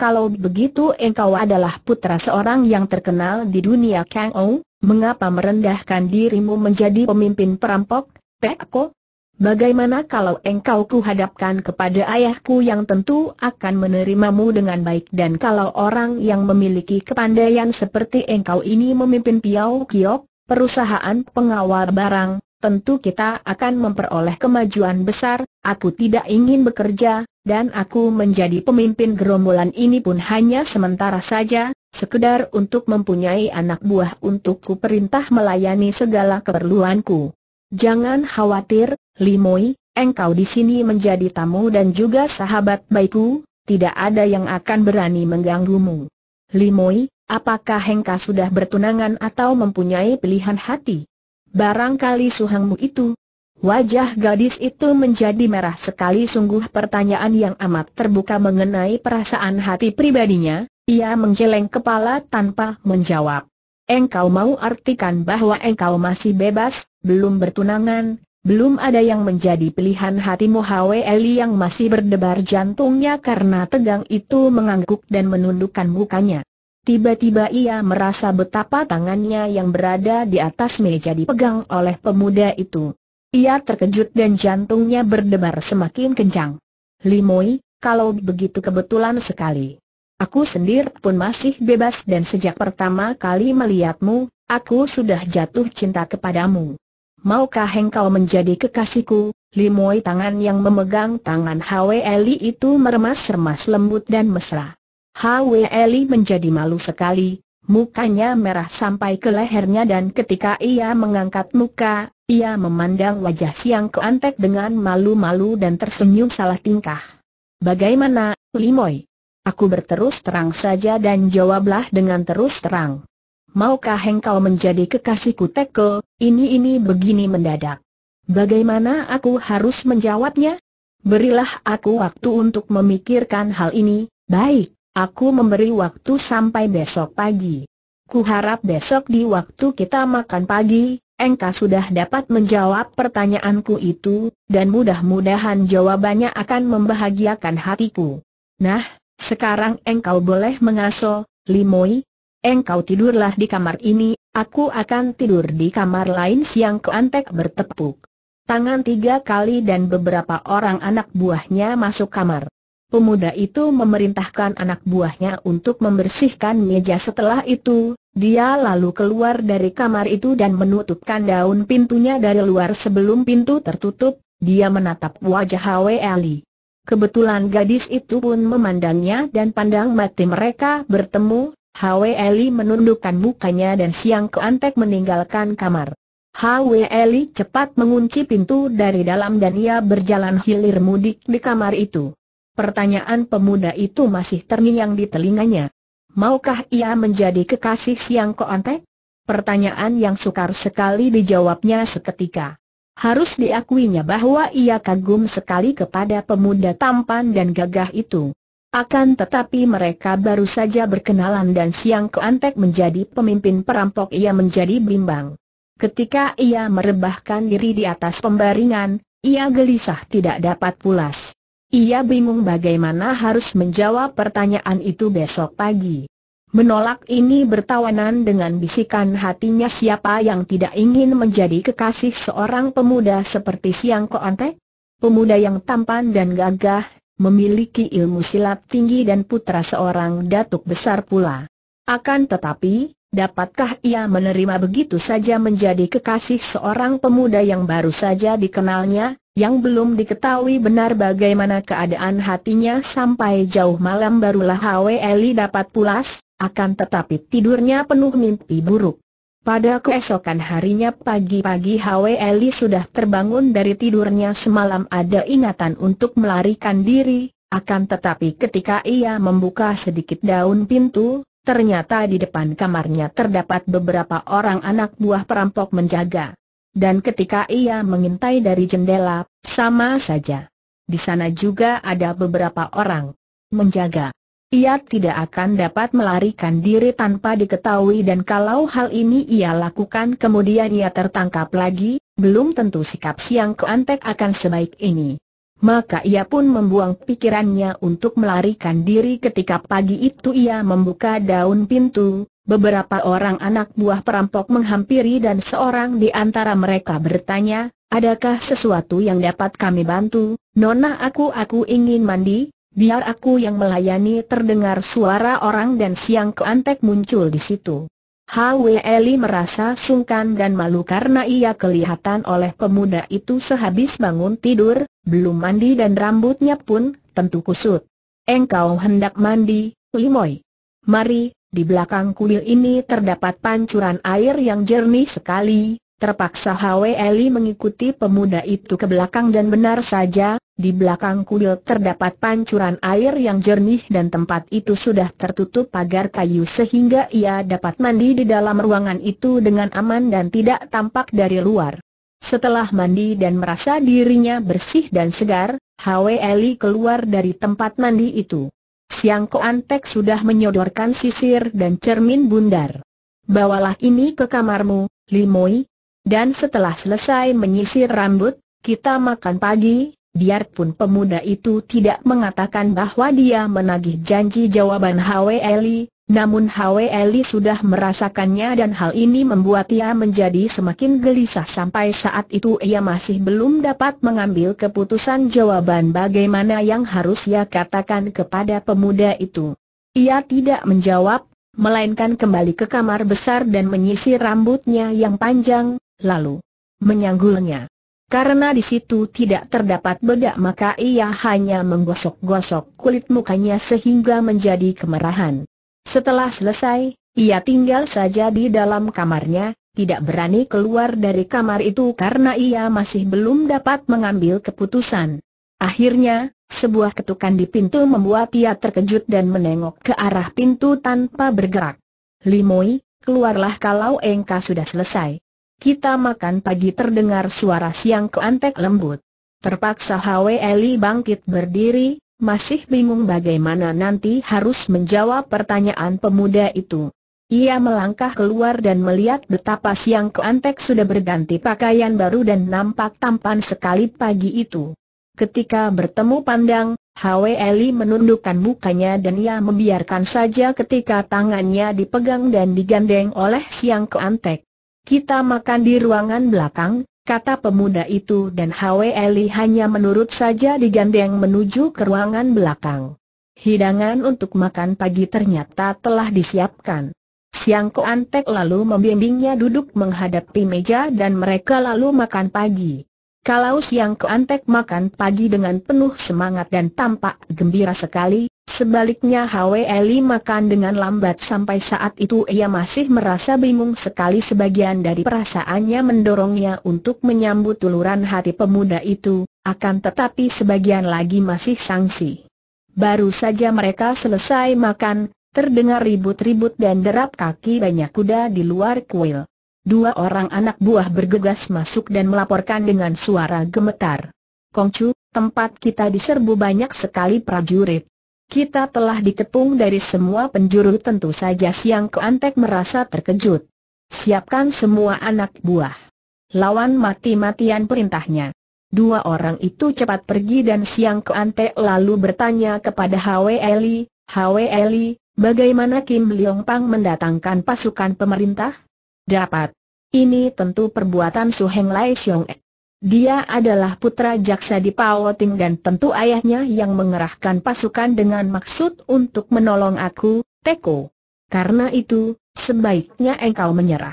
Kalau begitu engkau adalah putra seorang yang terkenal di dunia Kang Ou, mengapa merendahkan dirimu menjadi pemimpin perampok, Pekko? Bagaimana kalau engkau kuhadapkan kepada ayahku yang tentu akan menerimamu dengan baik dan kalau orang yang memiliki kepandaian seperti engkau ini memimpin Piau Kiok, perusahaan pengawal barang, tentu kita akan memperoleh kemajuan besar, aku tidak ingin bekerja, dan aku menjadi pemimpin gerombolan ini pun hanya sementara saja, sekedar untuk mempunyai anak buah untukku perintah melayani segala keperluanku. Jangan khawatir, Limoi, engkau di sini menjadi tamu dan juga sahabat baikku, tidak ada yang akan berani mengganggumu. Limoi, apakah Hengka sudah bertunangan atau mempunyai pilihan hati? Barangkali suhangmu itu, Wajah gadis itu menjadi merah sekali sungguh pertanyaan yang amat terbuka mengenai perasaan hati pribadinya, ia menggeleng kepala tanpa menjawab. Engkau mau artikan bahwa engkau masih bebas, belum bertunangan, belum ada yang menjadi pilihan hatimu Hwe Eli yang masih berdebar jantungnya karena tegang itu mengangguk dan menundukkan mukanya. Tiba-tiba ia merasa betapa tangannya yang berada di atas meja dipegang oleh pemuda itu. Ia terkejut dan jantungnya berdebar semakin kencang. Limoi, kalau begitu kebetulan sekali. Aku sendiri pun masih bebas dan sejak pertama kali melihatmu, aku sudah jatuh cinta kepadamu. Maukah engkau menjadi kekasihku? Limoi tangan yang memegang tangan Hweli itu meremas-remas lembut dan mesra. Hweli menjadi malu sekali, Mukanya merah sampai ke lehernya dan ketika ia mengangkat muka, ia memandang wajah Siang Keantek dengan malu-malu dan tersenyum salah tingkah. Bagaimana, Limoy? Aku berterus terang saja dan jawablah dengan terus terang. Maukah engkau menjadi kekasihku Teko, ini-ini begini mendadak. Bagaimana aku harus menjawabnya? Berilah aku waktu untuk memikirkan hal ini, baik. Aku memberi waktu sampai besok pagi. Kuharap besok di waktu kita makan pagi, engkau sudah dapat menjawab pertanyaanku itu, dan mudah-mudahan jawabannya akan membahagiakan hatiku. Nah, sekarang engkau boleh mengaso, Limoi. Engkau tidurlah di kamar ini, aku akan tidur di kamar lain siang keantek bertepuk tangan tiga kali dan beberapa orang anak buahnya masuk kamar pemuda itu memerintahkan anak buahnya untuk membersihkan meja setelah itu, dia lalu keluar dari kamar itu dan menutupkan daun pintunya dari luar sebelum pintu tertutup, dia menatap wajah Hwe Ali. Kebetulan gadis itu pun memandangnya dan pandang mati mereka bertemu, Hwe Ali menundukkan mukanya dan siang keantek meninggalkan kamar. Hwe Eli cepat mengunci pintu dari dalam dan ia berjalan hilir mudik di kamar itu. Pertanyaan pemuda itu masih terngiang di telinganya. Maukah ia menjadi kekasih Siang koante? Pertanyaan yang sukar sekali dijawabnya seketika. Harus diakuinya bahwa ia kagum sekali kepada pemuda tampan dan gagah itu. Akan tetapi mereka baru saja berkenalan dan Siang Keantek menjadi pemimpin perampok ia menjadi bimbang. Ketika ia merebahkan diri di atas pembaringan, ia gelisah tidak dapat pulas. Ia bingung bagaimana harus menjawab pertanyaan itu besok pagi. Menolak ini bertawanan dengan bisikan hatinya siapa yang tidak ingin menjadi kekasih seorang pemuda seperti Siang Koante? Pemuda yang tampan dan gagah, memiliki ilmu silat tinggi dan putra seorang datuk besar pula. Akan tetapi, dapatkah ia menerima begitu saja menjadi kekasih seorang pemuda yang baru saja dikenalnya? Yang belum diketahui benar bagaimana keadaan hatinya sampai jauh malam barulah Hwe Eli dapat pulas, akan tetapi tidurnya penuh mimpi buruk. Pada keesokan harinya pagi-pagi Hwe Eli sudah terbangun dari tidurnya semalam ada ingatan untuk melarikan diri, akan tetapi ketika ia membuka sedikit daun pintu, ternyata di depan kamarnya terdapat beberapa orang anak buah perampok menjaga. Dan ketika ia mengintai dari jendela, sama saja. Di sana juga ada beberapa orang menjaga. Ia tidak akan dapat melarikan diri tanpa diketahui dan kalau hal ini ia lakukan kemudian ia tertangkap lagi, belum tentu sikap Siang Keantek akan sebaik ini. Maka ia pun membuang pikirannya untuk melarikan diri ketika pagi itu ia membuka daun pintu, Beberapa orang anak buah perampok menghampiri dan seorang di antara mereka bertanya, adakah sesuatu yang dapat kami bantu? Nona aku aku ingin mandi, biar aku yang melayani terdengar suara orang dan siang keantek muncul di situ. Hwe Eli merasa sungkan dan malu karena ia kelihatan oleh pemuda itu sehabis bangun tidur, belum mandi dan rambutnya pun tentu kusut. Engkau hendak mandi, Limoy. Mari, di belakang kuil ini terdapat pancuran air yang jernih sekali, terpaksa Hwe Eli mengikuti pemuda itu ke belakang dan benar saja, di belakang kuil terdapat pancuran air yang jernih dan tempat itu sudah tertutup pagar kayu sehingga ia dapat mandi di dalam ruangan itu dengan aman dan tidak tampak dari luar. Setelah mandi dan merasa dirinya bersih dan segar, Hwe Eli keluar dari tempat mandi itu. Siang Koantek sudah menyodorkan sisir dan cermin bundar. Bawalah ini ke kamarmu, Limoi. Dan setelah selesai menyisir rambut, kita makan pagi, biarpun pemuda itu tidak mengatakan bahwa dia menagih janji jawaban Hwe Eli, namun Hwe Eli sudah merasakannya dan hal ini membuat ia menjadi semakin gelisah sampai saat itu ia masih belum dapat mengambil keputusan jawaban bagaimana yang harus ia katakan kepada pemuda itu. Ia tidak menjawab, melainkan kembali ke kamar besar dan menyisir rambutnya yang panjang, lalu menyanggulnya. Karena di situ tidak terdapat bedak maka ia hanya menggosok-gosok kulit mukanya sehingga menjadi kemerahan. Setelah selesai, ia tinggal saja di dalam kamarnya, tidak berani keluar dari kamar itu karena ia masih belum dapat mengambil keputusan. Akhirnya, sebuah ketukan di pintu membuat ia terkejut dan menengok ke arah pintu tanpa bergerak. Limoi, keluarlah kalau engkau sudah selesai. Kita makan pagi terdengar suara siang keantek lembut. Terpaksa Hwe Eli bangkit berdiri, masih bingung bagaimana nanti harus menjawab pertanyaan pemuda itu. Ia melangkah keluar dan melihat betapa siang keantek sudah berganti pakaian baru dan nampak tampan sekali pagi itu. Ketika bertemu pandang, Hwe Eli menundukkan mukanya dan ia membiarkan saja ketika tangannya dipegang dan digandeng oleh siang keantek. Kita makan di ruangan belakang, kata pemuda itu dan Hwe Eli hanya menurut saja digandeng menuju ke ruangan belakang. Hidangan untuk makan pagi ternyata telah disiapkan. Siang Ko Antek lalu membimbingnya duduk menghadapi meja dan mereka lalu makan pagi. Kalau Siang Ko Antek makan pagi dengan penuh semangat dan tampak gembira sekali, Sebaliknya Hwe Eli makan dengan lambat sampai saat itu ia masih merasa bingung sekali sebagian dari perasaannya mendorongnya untuk menyambut tuluran hati pemuda itu, akan tetapi sebagian lagi masih sangsi. Baru saja mereka selesai makan, terdengar ribut-ribut dan derap kaki banyak kuda di luar kuil. Dua orang anak buah bergegas masuk dan melaporkan dengan suara gemetar. Kongcu, tempat kita diserbu banyak sekali prajurit. Kita telah dikepung dari semua penjuru tentu saja Siang Keantek merasa terkejut. Siapkan semua anak buah. Lawan mati-matian perintahnya. Dua orang itu cepat pergi dan Siang Keantek lalu bertanya kepada Hwe Eli, Hwe Eli, bagaimana Kim Leong Pang mendatangkan pasukan pemerintah? Dapat. Ini tentu perbuatan Su Heng Lai Xiong E. Dia adalah putra jaksa di Pawoting dan tentu ayahnya yang mengerahkan pasukan dengan maksud untuk menolong aku, Teko. Karena itu, sebaiknya engkau menyerah.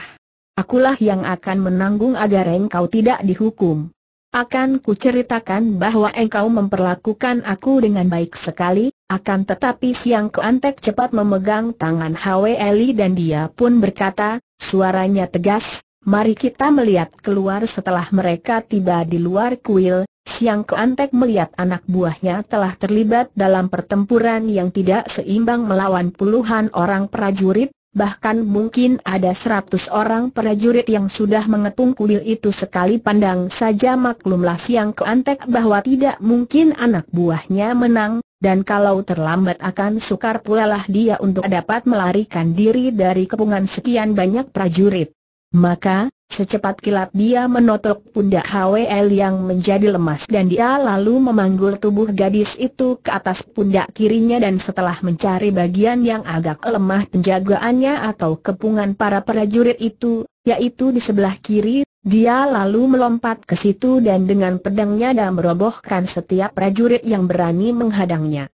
Akulah yang akan menanggung agar engkau tidak dihukum. Akan kuceritakan bahwa engkau memperlakukan aku dengan baik sekali, akan tetapi Siang Keantek cepat memegang tangan Hwe Eli dan dia pun berkata, suaranya tegas, Mari kita melihat keluar setelah mereka tiba di luar kuil, Siang Keantek melihat anak buahnya telah terlibat dalam pertempuran yang tidak seimbang melawan puluhan orang prajurit, bahkan mungkin ada seratus orang prajurit yang sudah mengepung kuil itu sekali pandang saja maklumlah Siang Keantek bahwa tidak mungkin anak buahnya menang, dan kalau terlambat akan sukar pula lah dia untuk dapat melarikan diri dari kepungan sekian banyak prajurit. Maka, secepat kilat dia menotok pundak HWL yang menjadi lemas dan dia lalu memanggul tubuh gadis itu ke atas pundak kirinya dan setelah mencari bagian yang agak lemah penjagaannya atau kepungan para prajurit itu, yaitu di sebelah kiri, dia lalu melompat ke situ dan dengan pedangnya dan merobohkan setiap prajurit yang berani menghadangnya.